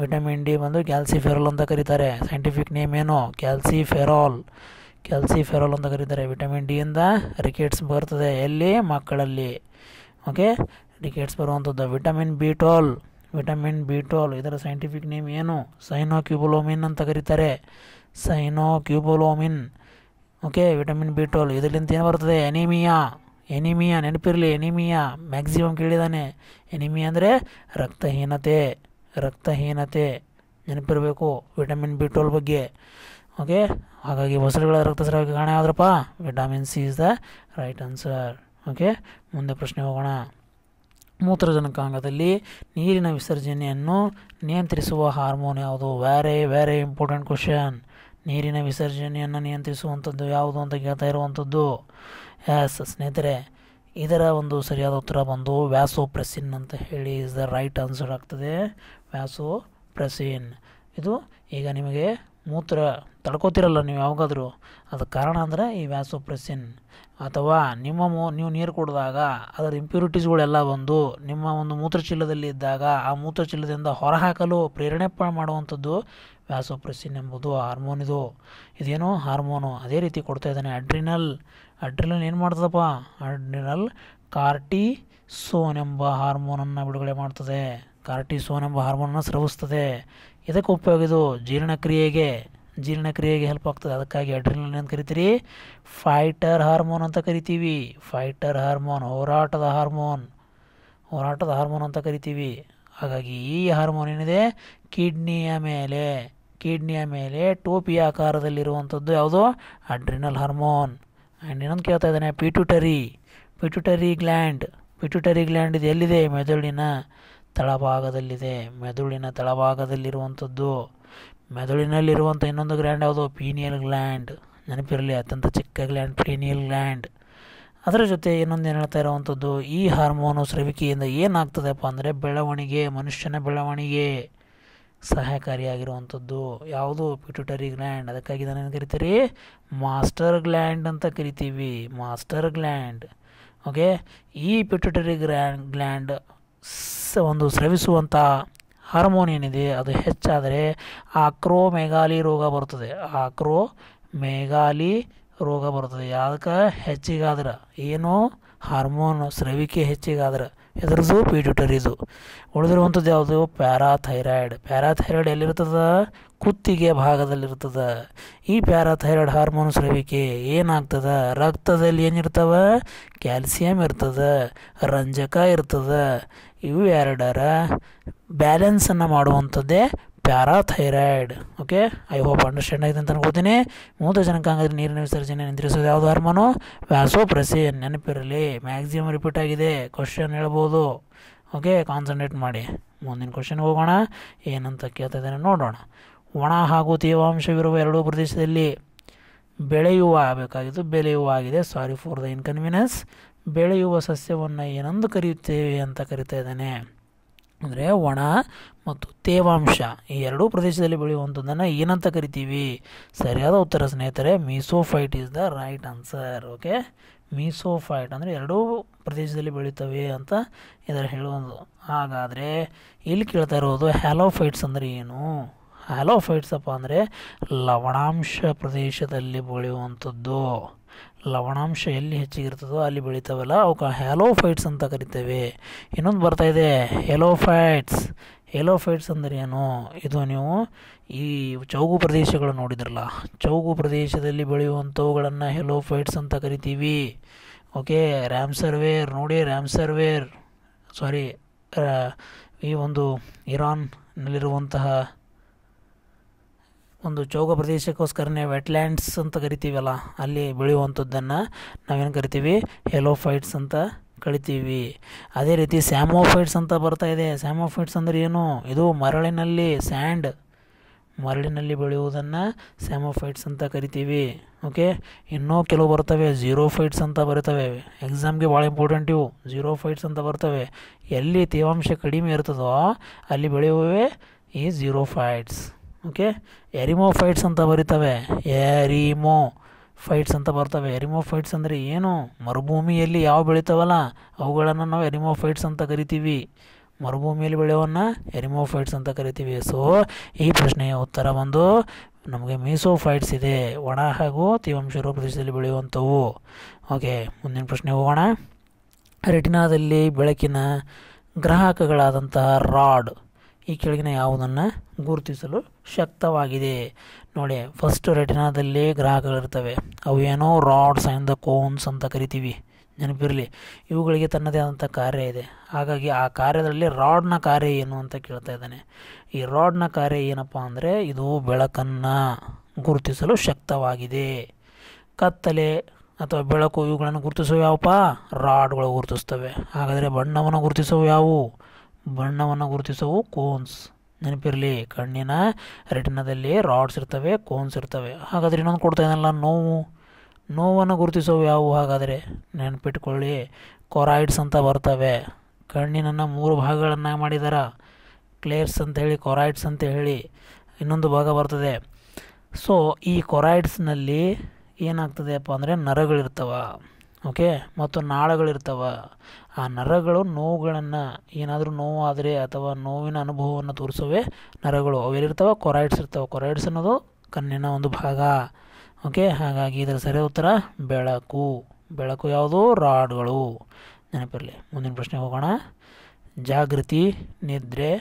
ವಿಟಮಿನ್ ಡಿ ಬಂದು ಕ್ಯಾಲ್ಸಿಫೆರಲ್ ಅಂತ ಕರೀತಾರೆ ಸೈಂಟಿಫಿಕ್ ನೇಮ್ ಏನು ಕ್ಯಾಲ್ಸಿಫೆರಾಲ್ ಕ್ಯಾಲ್ಸಿಫೆರಾಲ್ ಅಂತ ಕರೀತಾರೆ ವಿಟಮಿನ್ ಡಿಯಿಂದ ರಿಕೆಟ್ಸ್ ಬರ್ತದೆ ಎಲ್ಲಿ ಮಕ್ಕಳಲ್ಲಿ ಓಕೆ ರಿಕೆಟ್ಸ್ ಬರುವಂಥದ್ದು vitamin B twelve vitamin B twelve ಇದರ ಸೈಂಟಿಫಿಕ್ ನೇಮ್ ಏನು ಕ್ಯೂಬೊಲೋಮಿನ್ ಅಂತ ಕರೀತಾರೆ cobalamin okay vitamin B twelve ಇದರಿಂದ ಏನು ಬರ್ತದೆ ಎನಿಮಿಯಾ ಎನಿಮಿಯಾ ನೆನಪಿರಲಿ ಎನಿಮಿಯಾ ಮ್ಯಾಕ್ಸಿಮಮ್ ಕೇಳಿದಾನೆ ಎನಿಮಿಯಾ ಅಂದರೆ ರಕ್ತಹೀನತೆ ರಕ್ತಹೀನತೆ ನೆನಪಿರಬೇಕು ವಿಟಮಿನ್ ಬಿ ಟೋಲ್ ಬಗ್ಗೆ ಓಕೆ ಹಾಗಾಗಿ ಮೊಸರುಗಳ ರಕ್ತಸ್ರಾವಕ್ಕೆ ಕಾರಣ ಯಾವುದ್ರಪ್ಪ vitamin C is the right answer okay ಮುಂದೆ ಪ್ರಶ್ನೆ ಹೋಗೋಣ ಮೂತ್ರಜನಕಾಂಗದಲ್ಲಿ ನೀರಿನ ವಿಸರ್ಜನೆಯನ್ನು ನಿಯಂತ್ರಿಸುವ ಹಾರ್ಮೋನ್ ಯಾವುದು ವ್ಯಾರೇ ವ್ಯಾರೇ ಇಂಪಾರ್ಟೆಂಟ್ ಕ್ವಶನ್ ನೀರಿನ ವಿಸರ್ಜನೆಯನ್ನು ನಿಯಂತ್ರಿಸುವಂಥದ್ದು ಯಾವುದು ಅಂತ ಕೇಳ್ತಾ ಇರುವಂಥದ್ದು ಎಸ್ ಸ್ನೇಹಿತರೆ ಇದರ ಒಂದು ಸರಿಯಾದ ಉತ್ತರ ಬಂದು ವ್ಯಾಸೋಪ್ರೆಸಿನ್ ಅಂತ ಹೇಳಿ ಇಸ್ ದ ರೈಟ್ ಆನ್ಸರ್ ಆಗ್ತದೆ ವ್ಯಾಸೋಪ್ರೆಸಿನ್ ಇದು ಈಗ ನಿಮಗೆ ಮೂತ್ರ ತಡ್ಕೋತಿರಲ್ಲ ನೀವು ಯಾವಾಗಾದರೂ ಅದಕ್ಕೆ ಕಾರಣ ಅಂದರೆ ಈ ವ್ಯಾಸೋಪ್ರೆಸಿನ್ ಅಥವಾ ನಿಮ್ಮ ಮೂ ನೀವು ನೀರು ಕುಡಿದಾಗ ಅದರ ಇಂಪ್ಯೂರಿಟೀಸ್ಗಳೆಲ್ಲ ಬಂದು ನಿಮ್ಮ ಒಂದು ಮೂತ್ರಚೀಲದಲ್ಲಿ ಇದ್ದಾಗ ಆ ಮೂತ್ರಚೀಲದಿಂದ ಹೊರಹಾಕಲು ಪ್ರೇರಣೆ ಮಾಡುವಂಥದ್ದು ವ್ಯಾಸೋಪ್ರೆಸಿನ್ ಎಂಬುದು ಹಾರ್ಮೋನ್ ಇದು ಇದೇನು ಹಾರ್ಮೋನು ಅದೇ ರೀತಿ ಕೊಡ್ತಾ ಇದ್ದಾನೆ ಅಡ್ರಿನಲ್ ಅಡ್ರಿನಲ್ ಏನು ಮಾಡ್ತದಪ್ಪ ಅಡ್ರಿನಲ್ ಸೋನ್ ಎಂಬ ಹಾರ್ಮೋನನ್ನು ಬಿಡುಗಡೆ ಮಾಡ್ತದೆ ಕಾರ್ಟಿಸೋನ್ ಎಂಬ ಹಾರ್ಮೋನನ್ನು ಸ್ರವಿಸ್ತದೆ ಇದಕ್ಕೆ ಉಪಯೋಗ ಇದು ಜೀರ್ಣಕ್ರಿಯೆಗೆ ಜೀರ್ಣಕ್ರಿಯೆಗೆ ಹೆಲ್ಪ್ ಆಗ್ತದೆ ಅದಕ್ಕಾಗಿ ಅಡ್ರಿನಲ್ ಅಂತ ಕರಿತೀರಿ ಫೈಟರ್ ಹಾರ್ಮೋನ್ ಅಂತ ಕರಿತೀವಿ ಫೈಟರ್ ಹಾರ್ಮೋನ್ ಹೋರಾಟದ ಹಾರ್ಮೋನ್ ಹೋರಾಟದ ಹಾರ್ಮೋನ್ ಅಂತ ಕರಿತೀವಿ ಹಾಗಾಗಿ ಈ ಹಾರ್ಮೋನ್ ಏನಿದೆ ಕಿಡ್ನಿಯ ಮೇಲೆ ಕಿಡ್ನಿಯ ಮೇಲೆ ಟೋಪಿಯ ಆಕಾರದಲ್ಲಿರುವಂಥದ್ದು ಯಾವುದು ಅಡ್ರಿನಲ್ ಹಾರ್ಮೋನ್ ಆ್ಯಂಡ್ ಇನ್ನೊಂದು ಕೇಳ್ತಾ ಇದ್ದಾನೆ pituitary pituitary gland pituitary gland ಇದು ಎಲ್ಲಿದೆ ಮೆದುಳಿನ ತಳಭಾಗದಲ್ಲಿದೆ ಮೆದುಳಿನ ತಳಭಾಗದಲ್ಲಿರುವಂಥದ್ದು ಮೆದುಳಿನಲ್ಲಿರುವಂಥ ಇನ್ನೊಂದು ಗ್ರ್ಯಾಂಡ್ ಯಾವುದು ಪೀನಿಯಲ್ ಗ್ಲ್ಯಾಂಡ್ ನೆನಪಿರಲಿ ಅತ್ಯಂತ ಚಿಕ್ಕ ಗ್ಲ್ಯಾಂಡ್ ಪೀನಿಯಲ್ ಗ್ಲ್ಯಾಂಡ್ ಅದರ ಜೊತೆ ಇನ್ನೊಂದು ಏನು ಹೇಳ್ತಾ ಇರುವಂಥದ್ದು ಈ ಹಾರ್ಮೋನು ಸ್ರವಿಕೆಯಿಂದ ಏನಾಗ್ತದೆಪ್ಪ ಅಂದರೆ ಬೆಳವಣಿಗೆ ಮನುಷ್ಯನ ಬೆಳವಣಿಗೆ ಸಹಾಯಕಾರಿಯಾಗಿರುವಂಥದ್ದು ಯಾವುದು ಪಿಟ್ಯೂಟರಿ ಗ್ಲ್ಯಾಂಡ್ ಅದಕ್ಕಾಗಿ ನಾನು ಕರಿತೀರಿ ಮಾಸ್ಟರ್ ಗ್ಲ್ಯಾಂಡ್ ಅಂತ ಕರಿತೀವಿ ಮಾಸ್ಟರ್ ಗ್ಲ್ಯಾಂಡ್ ಓಕೆ ಈ ಪಿಟ್ಯೂಟರಿ ಗ್ರ್ಯಾಂಡ್ ಗ್ಲ್ಯಾಂಡ್ ಒಂದು ಸ್ರವಿಸುವಂಥ ಹಾರ್ಮೋನ್ ಏನಿದೆ ಅದು ಹೆಚ್ಚಾದರೆ ಆಕ್ರೋ ಮೇಘಾಲಿ ರೋಗ ಬರ್ತದೆ ಆಕ್ರೋ ಮೇಘಾಲಿ ರೋಗ ಬರ್ತದೆ ಯಾವುದಕ್ಕೆ ಹೆಚ್ಚಿಗಾದ್ರೆ ಏನು ಹಾರ್ಮೋನ್ ಸ್ರವಿಕೆ ಹೆಚ್ಚಿಗಾದ್ರೆ ಇದ್ರದ್ದು ಪಿಟ್ಯೂಟರಿ ಇದು ಉಳಿದಿರುವಂಥದ್ದು ಯಾವುದು ಪ್ಯಾರಾಥೈರಾಯ್ಡ್ ಪ್ಯಾರಾಥೈರಾಯ್ಡ್ ಎಲ್ಲಿರ್ತದ ಕುತ್ತಿಗೆ ಭಾಗದಲ್ಲಿರ್ತದ ಈ ಪ್ಯಾರಾಥೈರಾಯ್ಡ್ ಹಾರ್ಮೋನ್ ಸ್ರವಿಕೆ ಏನಾಗ್ತದ ರಕ್ತದಲ್ಲಿ ಏನಿರ್ತವೆ ಕ್ಯಾಲ್ಸಿಯಂ ಇರ್ತದೆ ರಂಜಕ ಇರ್ತದೆ ಇವು ಎರಡರ ಬ್ಯಾಲೆನ್ಸನ್ನು ಮಾಡುವಂಥದ್ದೇ parathyroid okay I hope understand ಆಗಿದೆ ಅಂತ ಅನ್ಕೋತೀನಿ ಮೂತ್ರಜನಕಾಂಗದಲ್ಲಿ ನೀರಿನ ವಿಸರ್ಜನೆ ನಿಂದಿರಿಸೋದು ಯಾವುದು ಹಾರ್ಮೋನು ವ್ಯಾಸೋಪ್ರಸಿನ್ ನೆನಪಿರಲಿ ಮ್ಯಾಕ್ಸಿಮಮ್ ರಿಪೀಟ್ ಆಗಿದೆ ಕ್ವಶನ್ ಹೇಳ್ಬೋದು ಓಕೆ ಕಾನ್ಸಂಟ್ರೇಟ್ ಮಾಡಿ ಮುಂದಿನ ಕ್ವಶನ್ ಹೋಗೋಣ ಏನಂತ ಕೇಳ್ತಾ ಇದ್ದಾನೆ ನೋಡೋಣ ಒಣ ಹಾಗೂ ತೇವಾಂಶವಿರುವ ಎರಡೂ ಪ್ರದೇಶದಲ್ಲಿ ಬೆಳೆಯುವ ಆಗಬೇಕಾಗಿದ್ದು ಬೆಳೆಯುವ ಆಗಿದೆ ಸಾರಿ ಫಾರ್ ದ ಇನ್ಕನ್ವೀನಿಯನ್ಸ್ ಬೆಳೆಯುವ ಸಸ್ಯವನ್ನು ಏನಂದು ಕರೆಯುತ್ತೇವೆ ಅಂತ ಕರಿತಾ ಇದ್ದಾನೆ ಅಂದರೆ ಒಣ ಮತ್ತು ತೇವಾಂಶ ಈ ಎರಡೂ ಪ್ರದೇಶದಲ್ಲಿ ಬೆಳೆಯುವಂಥದ್ದನ್ನು ಏನಂತ ಕರಿತೀವಿ ಸರಿಯಾದ ಉತ್ತರ ಸ್ನೇಹಿತರೆ mesophyte is the right answer okay mesophyte ಅಂದರೆ ಎರಡೂ ಪ್ರದೇಶದಲ್ಲಿ ಬೆಳೀತವೆ ಅಂತ ಇದರ ಹೇಳುವುದು ಹಾಗಾದರೆ ಇಲ್ಲಿ ಕೇಳ್ತಾ ಇರೋದು ಹ್ಯಾಲೋಫೈಟ್ಸ್ ಅಂದರೆ ಏನು ಅಪ್ಪ ಅಂದರೆ ಲವಣಾಂಶ ಪ್ರದೇಶದಲ್ಲಿ ಬೆಳೆಯುವಂಥದ್ದು ಲವಣಾಂಶ ಎಲ್ಲಿ ಹೆಚ್ಚಿಗಿರ್ತದೋ ಅಲ್ಲಿ ಬೆಳೀತಾವಲ್ಲ ಅವಕ್ಕೆ ಹ್ಯಾಲೋಫೈಟ್ಸ್ ಅಂತ ಕರಿತೇವೆ ಇನ್ನೊಂದು ಬರ್ತಾ ಇದೆ ಹೆಲೋಫೈಟ್ಸ್ ಹೆಲೋಫೈಟ್ಸ್ ಅಂದರೆ ಏನು ಇದು ನೀವು ಈ ಚೌಗು ಪ್ರದೇಶಗಳು ನೋಡಿದ್ರಲ್ಲ ಚೌಗು ಪ್ರದೇಶದಲ್ಲಿ ಬೆಳೆಯುವಂಥವುಗಳನ್ನು ಹೆಲೋಫೈಟ್ಸ್ ಅಂತ ಕರಿತೀವಿ ಓಕೆ ಸರ್ವೇರ್ ನೋಡಿ ಸರ್ವೇರ್ ಸಾರಿ ಈ ಒಂದು ಇರಾನ್ನಲ್ಲಿರುವಂತಹ ಒಂದು ಚೌಕ ಪ್ರದೇಶಕ್ಕೋಸ್ಕರನೇ ವೆಟ್ಲ್ಯಾಂಡ್ಸ್ ಅಂತ ಕರಿತೀವಲ್ಲ ಅಲ್ಲಿ ಬೆಳೆಯುವಂಥದ್ದನ್ನು ನಾವೇನು ಕರಿತೀವಿ ಹೆಲೋಫೈಟ್ಸ್ ಅಂತ ಕಳಿತೀವಿ ಅದೇ ರೀತಿ ಸ್ಯಾಮೋಫೈಟ್ಸ್ ಅಂತ ಬರ್ತಾ ಇದೆ ಸ್ಯಾಮೋಫೈಟ್ಸ್ ಅಂದರೆ ಏನು ಇದು ಮರಳಿನಲ್ಲಿ ಸ್ಯಾಂಡ್ ಮರಳಿನಲ್ಲಿ ಬೆಳೆಯುವುದನ್ನು ಸ್ಯಾಮೋಫೈಟ್ಸ್ ಅಂತ ಕರಿತೀವಿ ಓಕೆ ಇನ್ನೂ ಕೆಲವು ಬರ್ತವೆ ಝೀರೋ ಫೈಟ್ಸ್ ಅಂತ ಬರ್ತವೆ ಎಕ್ಸಾಮ್ಗೆ ಭಾಳ ಇಂಪಾರ್ಟೆಂಟ್ ಇವು ಝೀರೋ ಫೈಟ್ಸ್ ಅಂತ ಬರ್ತವೆ ಎಲ್ಲಿ ತೇವಾಂಶ ಕಡಿಮೆ ಇರ್ತದೋ ಅಲ್ಲಿ ಬೆಳೆಯುವೆ ಈ ಝೀರೋ ಫೈಟ್ಸ್ ಓಕೆ ಎರಿಮೋಫೈಟ್ಸ್ ಅಂತ ಬರೀತವೆ ಎರಿಮೋ ಫೈಟ್ಸ್ ಅಂತ ಬರ್ತವೆ ಎರಿಮೋಫೈಟ್ಸ್ ಅಂದರೆ ಏನು ಮರುಭೂಮಿಯಲ್ಲಿ ಯಾವ ಬೆಳಿತಾವಲ್ಲ ಅವುಗಳನ್ನು ನಾವು ಎರಿಮೋಫೈಟ್ಸ್ ಅಂತ ಕರಿತೀವಿ ಮರುಭೂಮಿಯಲ್ಲಿ ಬೆಳೆಯೋಣ ಎರಿಮೋಫೈಟ್ಸ್ ಅಂತ ಕರಿತೀವಿ ಸೊ ಈ ಪ್ರಶ್ನೆಯ ಉತ್ತರ ಬಂದು ನಮಗೆ ಫೈಟ್ಸ್ ಇದೆ ಒಣ ಹಾಗೂ ಇರುವ ಪ್ರದೇಶದಲ್ಲಿ ಬೆಳೆಯುವಂಥವು ಓಕೆ ಮುಂದಿನ ಪ್ರಶ್ನೆ ಹೋಗೋಣ ರೆಟಿನಾದಲ್ಲಿ ಬೆಳಕಿನ ಗ್ರಾಹಕಗಳಾದಂತಹ ರಾಡ್ ಈ ಕೆಳಗಿನ ಯಾವುದನ್ನು ಗುರುತಿಸಲು ಶಕ್ತವಾಗಿದೆ ನೋಡಿ ಫಸ್ಟ್ ರೆಟಿನಾದಲ್ಲೇ ಇರ್ತವೆ ಅವು ಏನೋ ರಾಡ್ಸ್ ಆ್ಯಂಡ್ ದ ಕೋನ್ಸ್ ಅಂತ ಕರಿತೀವಿ ನೆನಪಿರಲಿ ಇವುಗಳಿಗೆ ತನ್ನದೇ ಆದಂಥ ಕಾರ್ಯ ಇದೆ ಹಾಗಾಗಿ ಆ ಕಾರ್ಯದಲ್ಲಿ ರಾಡ್ನ ಕಾರ್ಯ ಏನು ಅಂತ ಕೇಳ್ತಾ ಇದ್ದಾನೆ ಈ ರಾಡ್ನ ಕಾರ್ಯ ಏನಪ್ಪ ಅಂದರೆ ಇದು ಬೆಳಕನ್ನು ಗುರುತಿಸಲು ಶಕ್ತವಾಗಿದೆ ಕತ್ತಲೆ ಅಥವಾ ಬೆಳಕು ಇವುಗಳನ್ನು ಗುರುತಿಸುವ ಯಾವಪ್ಪ ರಾಡ್ಗಳು ಗುರುತಿಸ್ತವೆ ಹಾಗಾದರೆ ಬಣ್ಣವನ್ನು ಗುರುತಿಸುವ ಯಾವುವು ಬಣ್ಣವನ್ನು ಗುರುತಿಸವು ಕೋನ್ಸ್ ನೆನಪಿರಲಿ ಕಣ್ಣಿನ ರೆಟಿನದಲ್ಲಿ ರಾಡ್ಸ್ ಇರ್ತವೆ ಕೋನ್ಸ್ ಇರ್ತವೆ ಹಾಗಾದರೆ ಇನ್ನೊಂದು ಕೊಡ್ತಾ ಇದ್ದಲ್ಲ ನೋವು ನೋವನ್ನು ಗುರುತಿಸೋವು ಯಾವುವು ಹಾಗಾದರೆ ನೆನಪಿಟ್ಕೊಳ್ಳಿ ಕೊರಾಯ್ಡ್ಸ್ ಅಂತ ಬರ್ತವೆ ಕಣ್ಣಿನನ್ನು ಮೂರು ಭಾಗಗಳನ್ನು ಮಾಡಿದಾರ ಕ್ಲೇರ್ಸ್ ಅಂತ ಹೇಳಿ ಕೊರಾಯ್ಡ್ಸ್ ಅಂತ ಹೇಳಿ ಇನ್ನೊಂದು ಭಾಗ ಬರ್ತದೆ ಸೊ ಈ ಕೊರಾಯ್ಡ್ಸ್ನಲ್ಲಿ ಅಪ್ಪ ಅಂದರೆ ನರಗಳಿರ್ತವೆ ಓಕೆ ಮತ್ತು ನಾಳಗಳಿರ್ತವೆ ಆ ನರಗಳು ನೋವುಗಳನ್ನು ಏನಾದರೂ ನೋವು ಆದರೆ ಅಥವಾ ನೋವಿನ ಅನುಭವವನ್ನು ತೋರಿಸುವೆ ನರಗಳು ಅವೆಲ್ಲಿರ್ತವೆ ಕೊರೈಡ್ಸ್ ಇರ್ತವೆ ಕೊರೈಡ್ಸ್ ಅನ್ನೋದು ಕಣ್ಣಿನ ಒಂದು ಭಾಗ ಓಕೆ ಹಾಗಾಗಿ ಇದರ ಸರಿ ಉತ್ತರ ಬೆಳಕು ಬೆಳಕು ಯಾವುದು ರಾಡ್ಗಳು ನೆನಪಿರಲಿ ಮುಂದಿನ ಪ್ರಶ್ನೆ ಹೋಗೋಣ ಜಾಗೃತಿ ನಿದ್ರೆ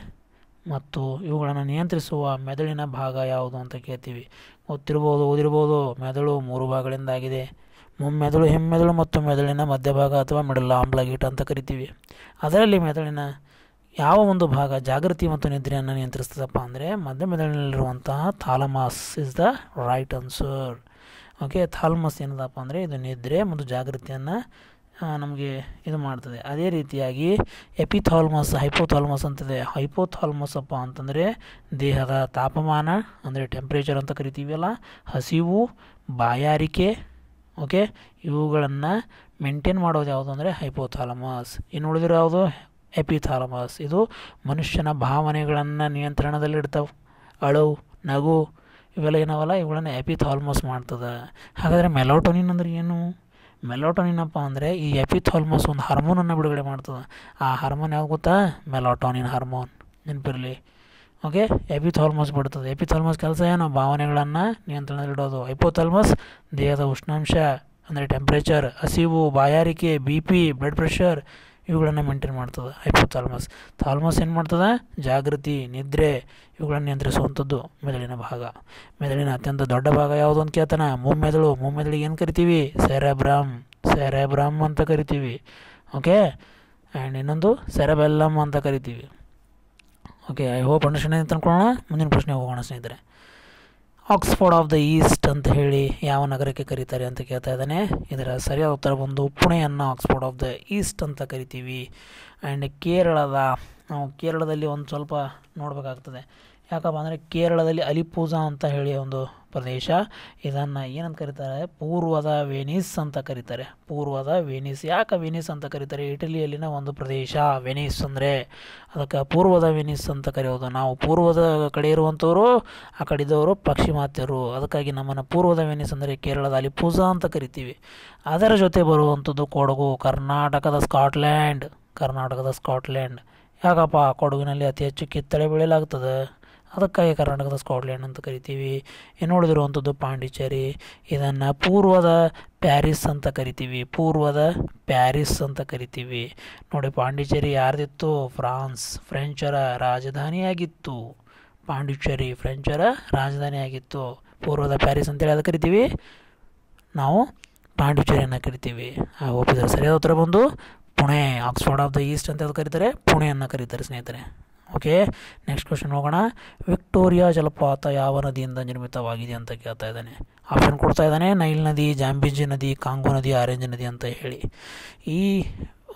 ಮತ್ತು ಇವುಗಳನ್ನು ನಿಯಂತ್ರಿಸುವ ಮೆದುಳಿನ ಭಾಗ ಯಾವುದು ಅಂತ ಕೇಳ್ತೀವಿ ಗೊತ್ತಿರ್ಬೋದು ಓದಿರ್ಬೋದು ಮೆದುಳು ಮೂರು ಭಾಗಗಳಿಂದಾಗಿದೆ ಮೆದುಳು ಹಿಮ್ಮೆದುಳು ಮತ್ತು ಮೆದುಳಿನ ಮಧ್ಯಭಾಗ ಅಥವಾ ಮಿಡಲ್ ಆಮ್ಲಗೀಟ ಅಂತ ಕರಿತೀವಿ ಅದರಲ್ಲಿ ಮೆದುಳಿನ ಯಾವ ಒಂದು ಭಾಗ ಜಾಗೃತಿ ಮತ್ತು ನಿದ್ರೆಯನ್ನು ನಿಯಂತ್ರಿಸ್ತದಪ್ಪ ಅಂದರೆ ಮಧ್ಯ ಮೆದುಳಿನಲ್ಲಿರುವಂತಹ thalamus is the right answer okay thalamus ಏನದಪ್ಪ ಅಂದರೆ ಇದು ನಿದ್ರೆ ಮತ್ತು ಜಾಗೃತಿಯನ್ನು ನಮಗೆ ಇದು ಮಾಡ್ತದೆ ಅದೇ ರೀತಿಯಾಗಿ ಎಪಿಥಾಲ್ಮಸ್ ಹೈಪೋಥಾಲ್ಮಸ್ ಅಂತಿದೆ ಹೈಪೋಥಾಲ್ಮಸ್ ಅಪ್ಪ ಅಂತಂದರೆ ದೇಹದ ತಾಪಮಾನ ಅಂದರೆ ಟೆಂಪ್ರೇಚರ್ ಅಂತ ಕರಿತೀವಲ್ಲ ಹಸಿವು ಬಾಯಾರಿಕೆ ಓಕೆ ಇವುಗಳನ್ನು ಮೇಂಟೈನ್ ಮಾಡೋದು ಯಾವುದು ಅಂದರೆ ಹೈಪೋಥಾಲಮಸ್ ಇನ್ನು ಉಳಿದಿರೋ ಯಾವುದು ಎಪಿಥಾಲಮಸ್ ಇದು ಮನುಷ್ಯನ ಭಾವನೆಗಳನ್ನು ನಿಯಂತ್ರಣದಲ್ಲಿಡ್ತಾವೆ ಅಳು ನಗು ಇವೆಲ್ಲ ಏನವಲ್ಲ ಇವುಗಳನ್ನು ಎಪಿಥಾಲ್ಮಸ್ ಮಾಡ್ತದೆ ಹಾಗಾದರೆ ಮೆಲೋಟೋನಿನ್ ಅಂದ್ರೆ ಏನು ಮೆಲೋಟೋನಿನಪ್ಪ ಅಂದರೆ ಈ ಎಪಿಥಾಲ್ಮಸ್ ಒಂದು ಹಾರ್ಮೋನನ್ನು ಬಿಡುಗಡೆ ಮಾಡ್ತದೆ ಆ ಹಾರ್ಮೋನ್ ಯಾವಾಗ ಗೊತ್ತಾ ಮೆಲೋಟೋನಿನ್ ಹಾರ್ಮೋನ್ ನೆನಪಿರಲಿ ಓಕೆ ಎಪಿಥಾಲ್ಮಸ್ ಬಿಡ್ತದೆ ಎಪಿಥಾಲ್ಮಸ್ ಕೆಲಸ ಏನು ಭಾವನೆಗಳನ್ನು ನಿಯಂತ್ರಣದಲ್ಲಿಡೋದು ಹೈಪೋಥಾಲ್ಮಸ್ ದೇಹದ ಉಷ್ಣಾಂಶ ಅಂದರೆ ಟೆಂಪ್ರೇಚರ್ ಹಸಿವು ಬಾಯಾರಿಕೆ ಬಿ ಪಿ ಬ್ಲಡ್ ಪ್ರೆಷರ್ ಇವುಗಳನ್ನು ಮೇಂಟೈನ್ ಮಾಡ್ತದೆ ಹೈಪೋಥಾಲ್ಮಸ್ ಥಾಲ್ಮಸ್ ಏನು ಮಾಡ್ತದೆ ಜಾಗೃತಿ ನಿದ್ರೆ ಇವುಗಳನ್ನು ನಿಯಂತ್ರಿಸುವಂಥದ್ದು ಮೆದುಳಿನ ಭಾಗ ಮೆದುಳಿನ ಅತ್ಯಂತ ದೊಡ್ಡ ಭಾಗ ಯಾವುದು ಅಂತ ಕೇಳ್ತಾನೆ ಮೂಮೆದುಳು ಮೂಮೆದುಳಿಗೆ ಏನು ಕರಿತೀವಿ ಸೆರೆಬ್ರಮ್ ಸೆರೆಬ್ರಮ್ ಅಂತ ಕರಿತೀವಿ ಓಕೆ ಆ್ಯಂಡ್ ಇನ್ನೊಂದು ಸೆರೆಬೆಲ್ಲಮ್ ಅಂತ ಕರಿತೀವಿ ಓಕೆ ಐ ಹೋಪ್ ಅಂಡರ್ಸ್ಟ್ಯಾಂಡ್ ಅಂತ ಅಂದ್ಕೊಳ್ಳೋಣ ಮುಂದಿನ ಪ್ರಶ್ನೆ ಹೋಗೋಣ ಸ್ನೇಹಿತರೆ ಆಕ್ಸ್ಫೋರ್ಡ್ ಆಫ್ ದ ಈಸ್ಟ್ ಅಂತ ಹೇಳಿ ಯಾವ ನಗರಕ್ಕೆ ಕರೀತಾರೆ ಅಂತ ಕೇಳ್ತಾ ಇದ್ದಾನೆ ಇದರ ಸರಿಯಾದ ಉತ್ತರ ಬಂದು ಪುಣೆಯನ್ನು ಆಕ್ಸ್ಫೋರ್ಡ್ ಆಫ್ ದ ಈಸ್ಟ್ ಅಂತ ಕರಿತೀವಿ ಆ್ಯಂಡ್ ಕೇರಳದ ನಾವು ಕೇರಳದಲ್ಲಿ ಒಂದು ಸ್ವಲ್ಪ ನೋಡಬೇಕಾಗ್ತದೆ ಯಾಕಪ್ಪ ಅಂದರೆ ಕೇರಳದಲ್ಲಿ ಅಲಿಪೂಜಾ ಅಂತ ಹೇಳಿ ಒಂದು ಪ್ರದೇಶ ಇದನ್ನು ಏನಂತ ಕರೀತಾರೆ ಪೂರ್ವದ ವೆನಿಸ್ ಅಂತ ಕರೀತಾರೆ ಪೂರ್ವದ ವೆನಿಸ್ ಯಾಕೆ ವೆನಿಸ್ ಅಂತ ಕರೀತಾರೆ ಇಟಲಿಯಲ್ಲಿನ ಒಂದು ಪ್ರದೇಶ ವೆನಿಸ್ ಅಂದರೆ ಅದಕ್ಕೆ ಪೂರ್ವದ ವೆನಿಸ್ ಅಂತ ಕರೆಯೋದು ನಾವು ಪೂರ್ವದ ಕಡೆ ಇರುವಂಥವರು ಆ ಕಡೆದವರು ಪಶ್ಚಿಮಾತ್ಯರು ಅದಕ್ಕಾಗಿ ನಮ್ಮನ್ನು ಪೂರ್ವದ ವೆನಿಸ್ ಅಂದರೆ ಕೇರಳದ ಅಲಿಪೂಜಾ ಅಂತ ಕರಿತೀವಿ ಅದರ ಜೊತೆ ಬರುವಂಥದ್ದು ಕೊಡಗು ಕರ್ನಾಟಕದ ಸ್ಕಾಟ್ಲ್ಯಾಂಡ್ ಕರ್ನಾಟಕದ ಸ್ಕಾಟ್ಲ್ಯಾಂಡ್ ಯಾಕಪ್ಪ ಕೊಡಗಿನಲ್ಲಿ ಅತಿ ಹೆಚ್ಚು ಕಿತ್ತಳೆ ಬೆಳೆಯಲಾಗ್ತದೆ ಅದಕ್ಕಾಗಿ ಕರ್ನಾಟಕದ ಸ್ಕಾಟ್ಲ್ಯಾಂಡ್ ಅಂತ ಕರಿತೀವಿ ಇನ್ನು ಉಳಿದಿರುವಂಥದ್ದು ಪಾಂಡಿಚೇರಿ ಇದನ್ನು ಪೂರ್ವದ ಪ್ಯಾರಿಸ್ ಅಂತ ಕರಿತೀವಿ ಪೂರ್ವದ ಪ್ಯಾರಿಸ್ ಅಂತ ಕರಿತೀವಿ ನೋಡಿ ಪಾಂಡಿಚೇರಿ ಯಾರ್ದಿತ್ತು ಫ್ರಾನ್ಸ್ ಫ್ರೆಂಚರ ರಾಜಧಾನಿಯಾಗಿತ್ತು ಪಾಂಡಿಚೇರಿ ಫ್ರೆಂಚರ ರಾಜಧಾನಿಯಾಗಿತ್ತು ಪೂರ್ವದ ಪ್ಯಾರಿಸ್ ಅಂತೇಳಿ ಅದು ಕರಿತೀವಿ ನಾವು ಪಾಂಡಿಚೇರಿಯನ್ನು ಕರಿತೀವಿ ಒಪ್ಪಿದರೆ ಸರಿಯಾದ ಉತ್ತರ ಬಂದು Pune Oxford of the East ಅಂತ ಕರೀತಾರೆ ಪುಣೆಯನ್ನು ಕರೀತಾರೆ ಸ್ನೇಹಿತರೆ ಓಕೆ ನೆಕ್ಸ್ಟ್ ಕ್ವಶನ್ ಹೋಗೋಣ ವಿಕ್ಟೋರಿಯಾ ಜಲಪಾತ ಯಾವ ನದಿಯಿಂದ ನಿರ್ಮಿತವಾಗಿದೆ ಅಂತ ಕೇಳ್ತಾ ಇದ್ದಾನೆ ಆಪ್ಷನ್ ಕೊಡ್ತಾ ಇದ್ದಾನೆ ನೈಲ್ ನದಿ ಜಾಂಬಿಜಿ ನದಿ ಕಾಂಗೋ ನದಿ ಆರೆಂಜ್ ನದಿ ಅಂತ ಹೇಳಿ ಈ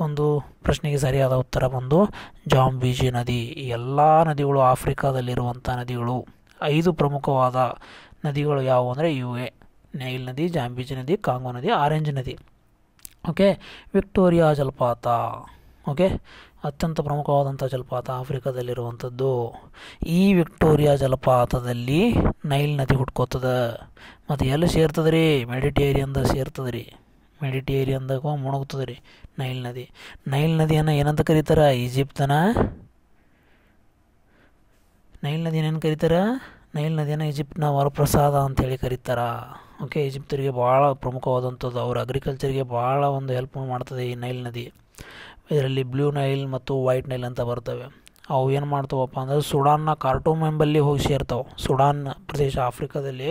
ಒಂದು ಪ್ರಶ್ನೆಗೆ ಸರಿಯಾದ ಉತ್ತರ ಬಂದು ಜಾಂಬಿಜಿ ನದಿ ಈ ಎಲ್ಲ ನದಿಗಳು ಆಫ್ರಿಕಾದಲ್ಲಿರುವಂಥ ನದಿಗಳು ಐದು ಪ್ರಮುಖವಾದ ನದಿಗಳು ಯಾವುವು ಅಂದರೆ ಎ ನೈಲ್ ನದಿ ಜಾಂಬಿಜಿ ನದಿ ಕಾಂಗೋ ನದಿ ಆರೆಂಜ್ ನದಿ ಓಕೆ ವಿಕ್ಟೋರಿಯಾ ಜಲಪಾತ ಓಕೆ ಅತ್ಯಂತ ಪ್ರಮುಖವಾದಂಥ ಜಲಪಾತ ಆಫ್ರಿಕಾದಲ್ಲಿರುವಂಥದ್ದು ಈ ವಿಕ್ಟೋರಿಯಾ ಜಲಪಾತದಲ್ಲಿ ನೈಲ್ ನದಿ ಹುಟ್ಕೋತದೆ ಮತ್ತು ಎಲ್ಲಿ ಸೇರ್ತದೆ ರೀ ಮೆಡಿಟೇರಿಯನ್ದ ಸೇರ್ತದೆ ರೀ ಮೆಡಿಟೇರಿಯನ್ದಾಗ ಮುಣಗ್ತದೆ ರೀ ನೈಲ್ ನದಿ ನೈಲ್ ನದಿಯನ್ನು ಏನಂತ ಕರೀತಾರೆ ಈಜಿಪ್ತನ ನೈಲ್ ಏನು ಕರೀತಾರೆ ನೈಲ್ ನದಿಯನ್ನು ಈಜಿಪ್ಟ್ನ ವರಪ್ರಸಾದ ಅಂಥೇಳಿ ಕರೀತಾರೆ ಓಕೆ ಈಜಿಪ್ತರಿಗೆ ಭಾಳ ಪ್ರಮುಖವಾದಂಥದ್ದು ಅವ್ರ ಅಗ್ರಿಕಲ್ಚರ್ಗೆ ಭಾಳ ಒಂದು ಹೆಲ್ಪ್ ಮಾಡ್ತದೆ ಈ ನೈಲ್ ನದಿ ಇದರಲ್ಲಿ ಬ್ಲೂ ನೈಲ್ ಮತ್ತು ವೈಟ್ ನೈಲ್ ಅಂತ ಬರ್ತವೆ ಅವು ಏನು ಮಾಡ್ತಾವಪ್ಪ ಅಂದರೆ ಸುಡಾನ್ನ ಕಾರ್ಟೂನ್ ಎಂಬಲ್ಲಿ ಹೋಗಿ ಸೇರ್ತಾವೆ ಸುಡಾನ್ ಪ್ರದೇಶ ಆಫ್ರಿಕಾದಲ್ಲಿ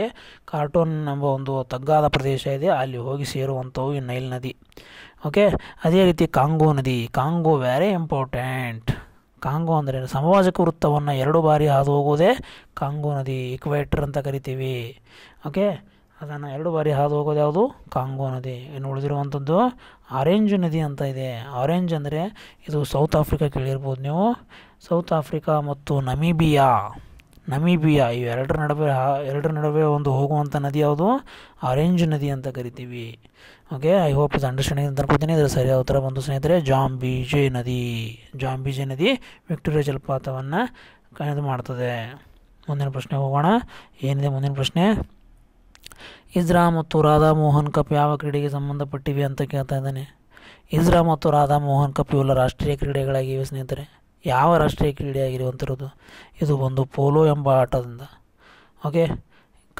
ಕಾರ್ಟೂನ್ ಎಂಬ ಒಂದು ತಗ್ಗಾದ ಪ್ರದೇಶ ಇದೆ ಅಲ್ಲಿ ಹೋಗಿ ಸೇರುವಂಥವು ಈ ನೈಲ್ ನದಿ ಓಕೆ ಅದೇ ರೀತಿ ಕಾಂಗೋ ನದಿ ಕಾಂಗೋ ವೆರಿ ಇಂಪಾರ್ಟೆಂಟ್ ಕಾಂಗೋ ಅಂದರೆ ಸಮಾಜಿಕ ವೃತ್ತವನ್ನು ಎರಡು ಬಾರಿ ಹಾದು ಹೋಗುವುದೇ ಕಾಂಗೋ ನದಿ ಇಕ್ವೇಟರ್ ಅಂತ ಕರಿತೀವಿ ಓಕೆ ಅದನ್ನು ಎರಡು ಬಾರಿ ಹಾದು ಹೋಗೋದು ಯಾವುದು ಕಾಂಗೋ ನದಿ ಇನ್ನು ಉಳಿದಿರುವಂಥದ್ದು ಆರೆಂಜ್ ನದಿ ಅಂತ ಇದೆ ಆರೆಂಜ್ ಅಂದರೆ ಇದು ಸೌತ್ ಆಫ್ರಿಕಾ ಕೇಳಿರ್ಬೋದು ನೀವು ಸೌತ್ ಆಫ್ರಿಕಾ ಮತ್ತು ನಮೀಬಿಯಾ ನಮೀಬಿಯಾ ಇವೆರಡರ ನಡುವೆ ಎರಡರ ನಡುವೆ ಒಂದು ಹೋಗುವಂಥ ನದಿ ಯಾವುದು ಆರೆಂಜ್ ನದಿ ಅಂತ ಕರಿತೀವಿ ಓಕೆ ಐ ಹೋಪ್ ಇದು ಅಂಡರ್ಸ್ಟ್ಯಾಂಡಿಂಗ್ ಅಂತ ಅನ್ಕೋತೀನಿ ಇದರ ಸರಿಯಾದ ಉತ್ತರ ಬಂದು ಸ್ನೇಹಿತರೆ ಜಾಂಬೀಜೆ ನದಿ ಜಾಂಬೀಜೆ ನದಿ ವಿಕ್ಟೋರಿಯಾ ಜಲಪಾತವನ್ನು ಕಣದು ಮಾಡ್ತದೆ ಮುಂದಿನ ಪ್ರಶ್ನೆ ಹೋಗೋಣ ಏನಿದೆ ಮುಂದಿನ ಪ್ರಶ್ನೆ ಇಜ್ರಾ ಮತ್ತು ರಾಧಾ ಮೋಹನ್ ಕಪ್ ಯಾವ ಕ್ರೀಡೆಗೆ ಸಂಬಂಧಪಟ್ಟಿವೆ ಅಂತ ಕೇಳ್ತಾ ಇದ್ದಾನೆ ಇಜ್ರಾ ಮತ್ತು ರಾಧಾ ಮೋಹನ್ ಕಪ್ ಇವೆಲ್ಲ ರಾಷ್ಟ್ರೀಯ ಕ್ರೀಡೆಗಳಾಗಿವೆ ಸ್ನೇಹಿತರೆ ಯಾವ ರಾಷ್ಟ್ರೀಯ ಕ್ರೀಡೆ ಇದು ಒಂದು ಪೋಲೋ ಎಂಬ ಆಟದಿಂದ ಓಕೆ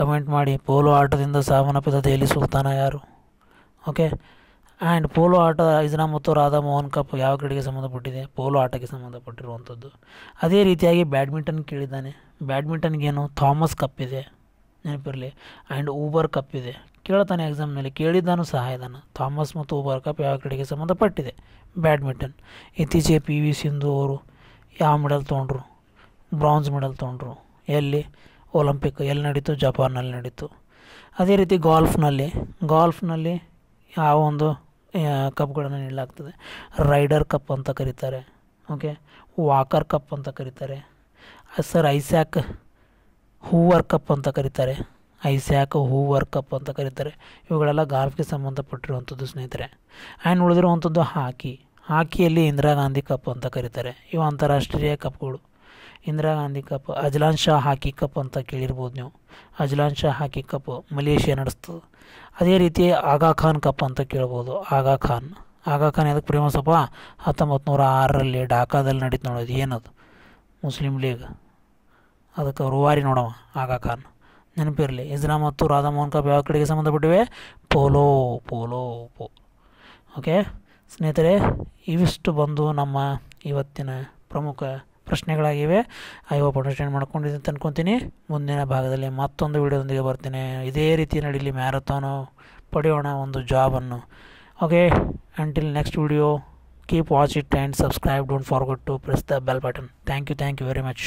ಕಮೆಂಟ್ ಮಾಡಿ ಪೋಲೋ ಆಟದಿಂದ ಸಾವನ್ನಪ್ಪಿದ ದೆಹಲಿ ಸುಲ್ತಾನ ಯಾರು ಓಕೆ ಆ್ಯಂಡ್ ಪೋಲೋ ಆಟ ಇಜ್ರಾ ಮತ್ತು ರಾಧಾ ಮೋಹನ್ ಕಪ್ ಯಾವ ಕ್ರೀಡೆಗೆ ಸಂಬಂಧಪಟ್ಟಿದೆ ಪೋಲೋ ಆಟಕ್ಕೆ ಸಂಬಂಧಪಟ್ಟಿರುವಂಥದ್ದು ಅದೇ ರೀತಿಯಾಗಿ ಬ್ಯಾಡ್ಮಿಂಟನ್ ಕೇಳಿದ್ದಾನೆ ಬ್ಯಾಡ್ಮಿಂಟನ್ಗೇನು ಥಾಮಸ್ ಕಪ್ ಇದೆ ನೆನಪಿರಲಿ ಆ್ಯಂಡ್ ಊಬರ್ ಕಪ್ ಇದೆ ಕೇಳ್ತಾನೆ ಎಕ್ಸಾಮ್ನಲ್ಲಿ ಕೇಳಿದ್ದಾನು ಸಹ ಇದನ್ನು ಥಾಮಸ್ ಮತ್ತು ಊಬರ್ ಕಪ್ ಯಾವ ಕ್ರೀಡೆಗೆ ಸಂಬಂಧಪಟ್ಟಿದೆ ಬ್ಯಾಡ್ಮಿಂಟನ್ ಇತ್ತೀಚೆಗೆ ಪಿ ವಿ ಸಿಂಧು ಅವರು ಯಾವ ಮೆಡಲ್ ತೊಗೊಂಡ್ರು ಬ್ರಾಂಜ್ ಮೆಡಲ್ ತೊಗೊಂಡ್ರು ಎಲ್ಲಿ ಒಲಿಂಪಿಕ್ ಎಲ್ಲಿ ನಡೀತು ಜಪಾನ್ನಲ್ಲಿ ನಡೀತು ಅದೇ ರೀತಿ ಗಾಲ್ಫ್ನಲ್ಲಿ ಗಾಲ್ಫ್ನಲ್ಲಿ ಯಾವ ಒಂದು ಕಪ್ಗಳನ್ನು ನೀಡಲಾಗ್ತದೆ ರೈಡರ್ ಕಪ್ ಅಂತ ಕರೀತಾರೆ ಓಕೆ ವಾಕರ್ ಕಪ್ ಅಂತ ಕರೀತಾರೆ ಸರ್ ಐಸ್ಯಾಕ್ ವರ್ಕ್ ಕಪ್ ಅಂತ ಕರೀತಾರೆ ಹೂ ಹೂವರ್ ಕಪ್ ಅಂತ ಕರೀತಾರೆ ಇವುಗಳೆಲ್ಲ ಗಾಲ್ಫ್ಗೆ ಸಂಬಂಧಪಟ್ಟಿರುವಂಥದ್ದು ಸ್ನೇಹಿತರೆ ಆ್ಯಂಡ್ ಉಳಿದಿರುವಂಥದ್ದು ಹಾಕಿ ಹಾಕಿಯಲ್ಲಿ ಇಂದಿರಾ ಗಾಂಧಿ ಕಪ್ ಅಂತ ಕರೀತಾರೆ ಇವು ಅಂತಾರಾಷ್ಟ್ರೀಯ ಕಪ್ಗಳು Indira Gandhi Cup Azlan Shah hockey Cup ಅಂತ ಕೇಳಿರ್ಬೋದು ನೀವು Azlan Shah hockey Cup Malaysia ನಡೆಸ್ತದೆ ಅದೇ ರೀತಿ ಆಗಾ ಖಾನ್ ಕಪ್ ಅಂತ ಕೇಳ್ಬೋದು ಆಗಾ ಖಾನ್ ಆಗಾ ಖಾನ್ ಅದಕ್ಕೆ ಪ್ರೇಮಸಪ್ಪ ಹತ್ತೊಂಬತ್ತು ನೂರ ಆರರಲ್ಲಿ ಢಾಕಾದಲ್ಲಿ ನಡೀತು ನೋಡೋದು ಏನದು ಮುಸ್ಲಿಂ ಲೀಗ್ ಅದಕ್ಕೆ ರೂವಾರಿ ನೋಡವ ಆಗ ಕಾರಣ ನೆನಪಿರಲಿ ಇಸ್ರಾ ಮತ್ತು ರಾಧಾಮೋಹನ್ ಕಾವ್ಯ ಯಾವ ಕಡೆಗೆ ಸಂಬಂಧಪಟ್ಟಿವೆ ಪೋಲೋ ಪೋಲೋ ಪೋ ಓಕೆ ಸ್ನೇಹಿತರೆ ಇವಿಷ್ಟು ಬಂದು ನಮ್ಮ ಇವತ್ತಿನ ಪ್ರಮುಖ ಪ್ರಶ್ನೆಗಳಾಗಿವೆ ಐ ಹೋಪ್ ಅಂಡರ್ಸ್ಟ್ಯಾಂಡ್ ಮಾಡ್ಕೊಂಡಿದ್ದೀನಿ ಅಂತ ಅನ್ಕೊತೀನಿ ಮುಂದಿನ ಭಾಗದಲ್ಲಿ ಮತ್ತೊಂದು ವಿಡಿಯೋದೊಂದಿಗೆ ಬರ್ತೀನಿ ಇದೇ ರೀತಿ ನಡೀಲಿ ಮ್ಯಾರಥಾನು ಪಡೆಯೋಣ ಒಂದು ಜಾಬನ್ನು okay until next video keep watch it and subscribe don't forget to press the bell button thank you thank you very much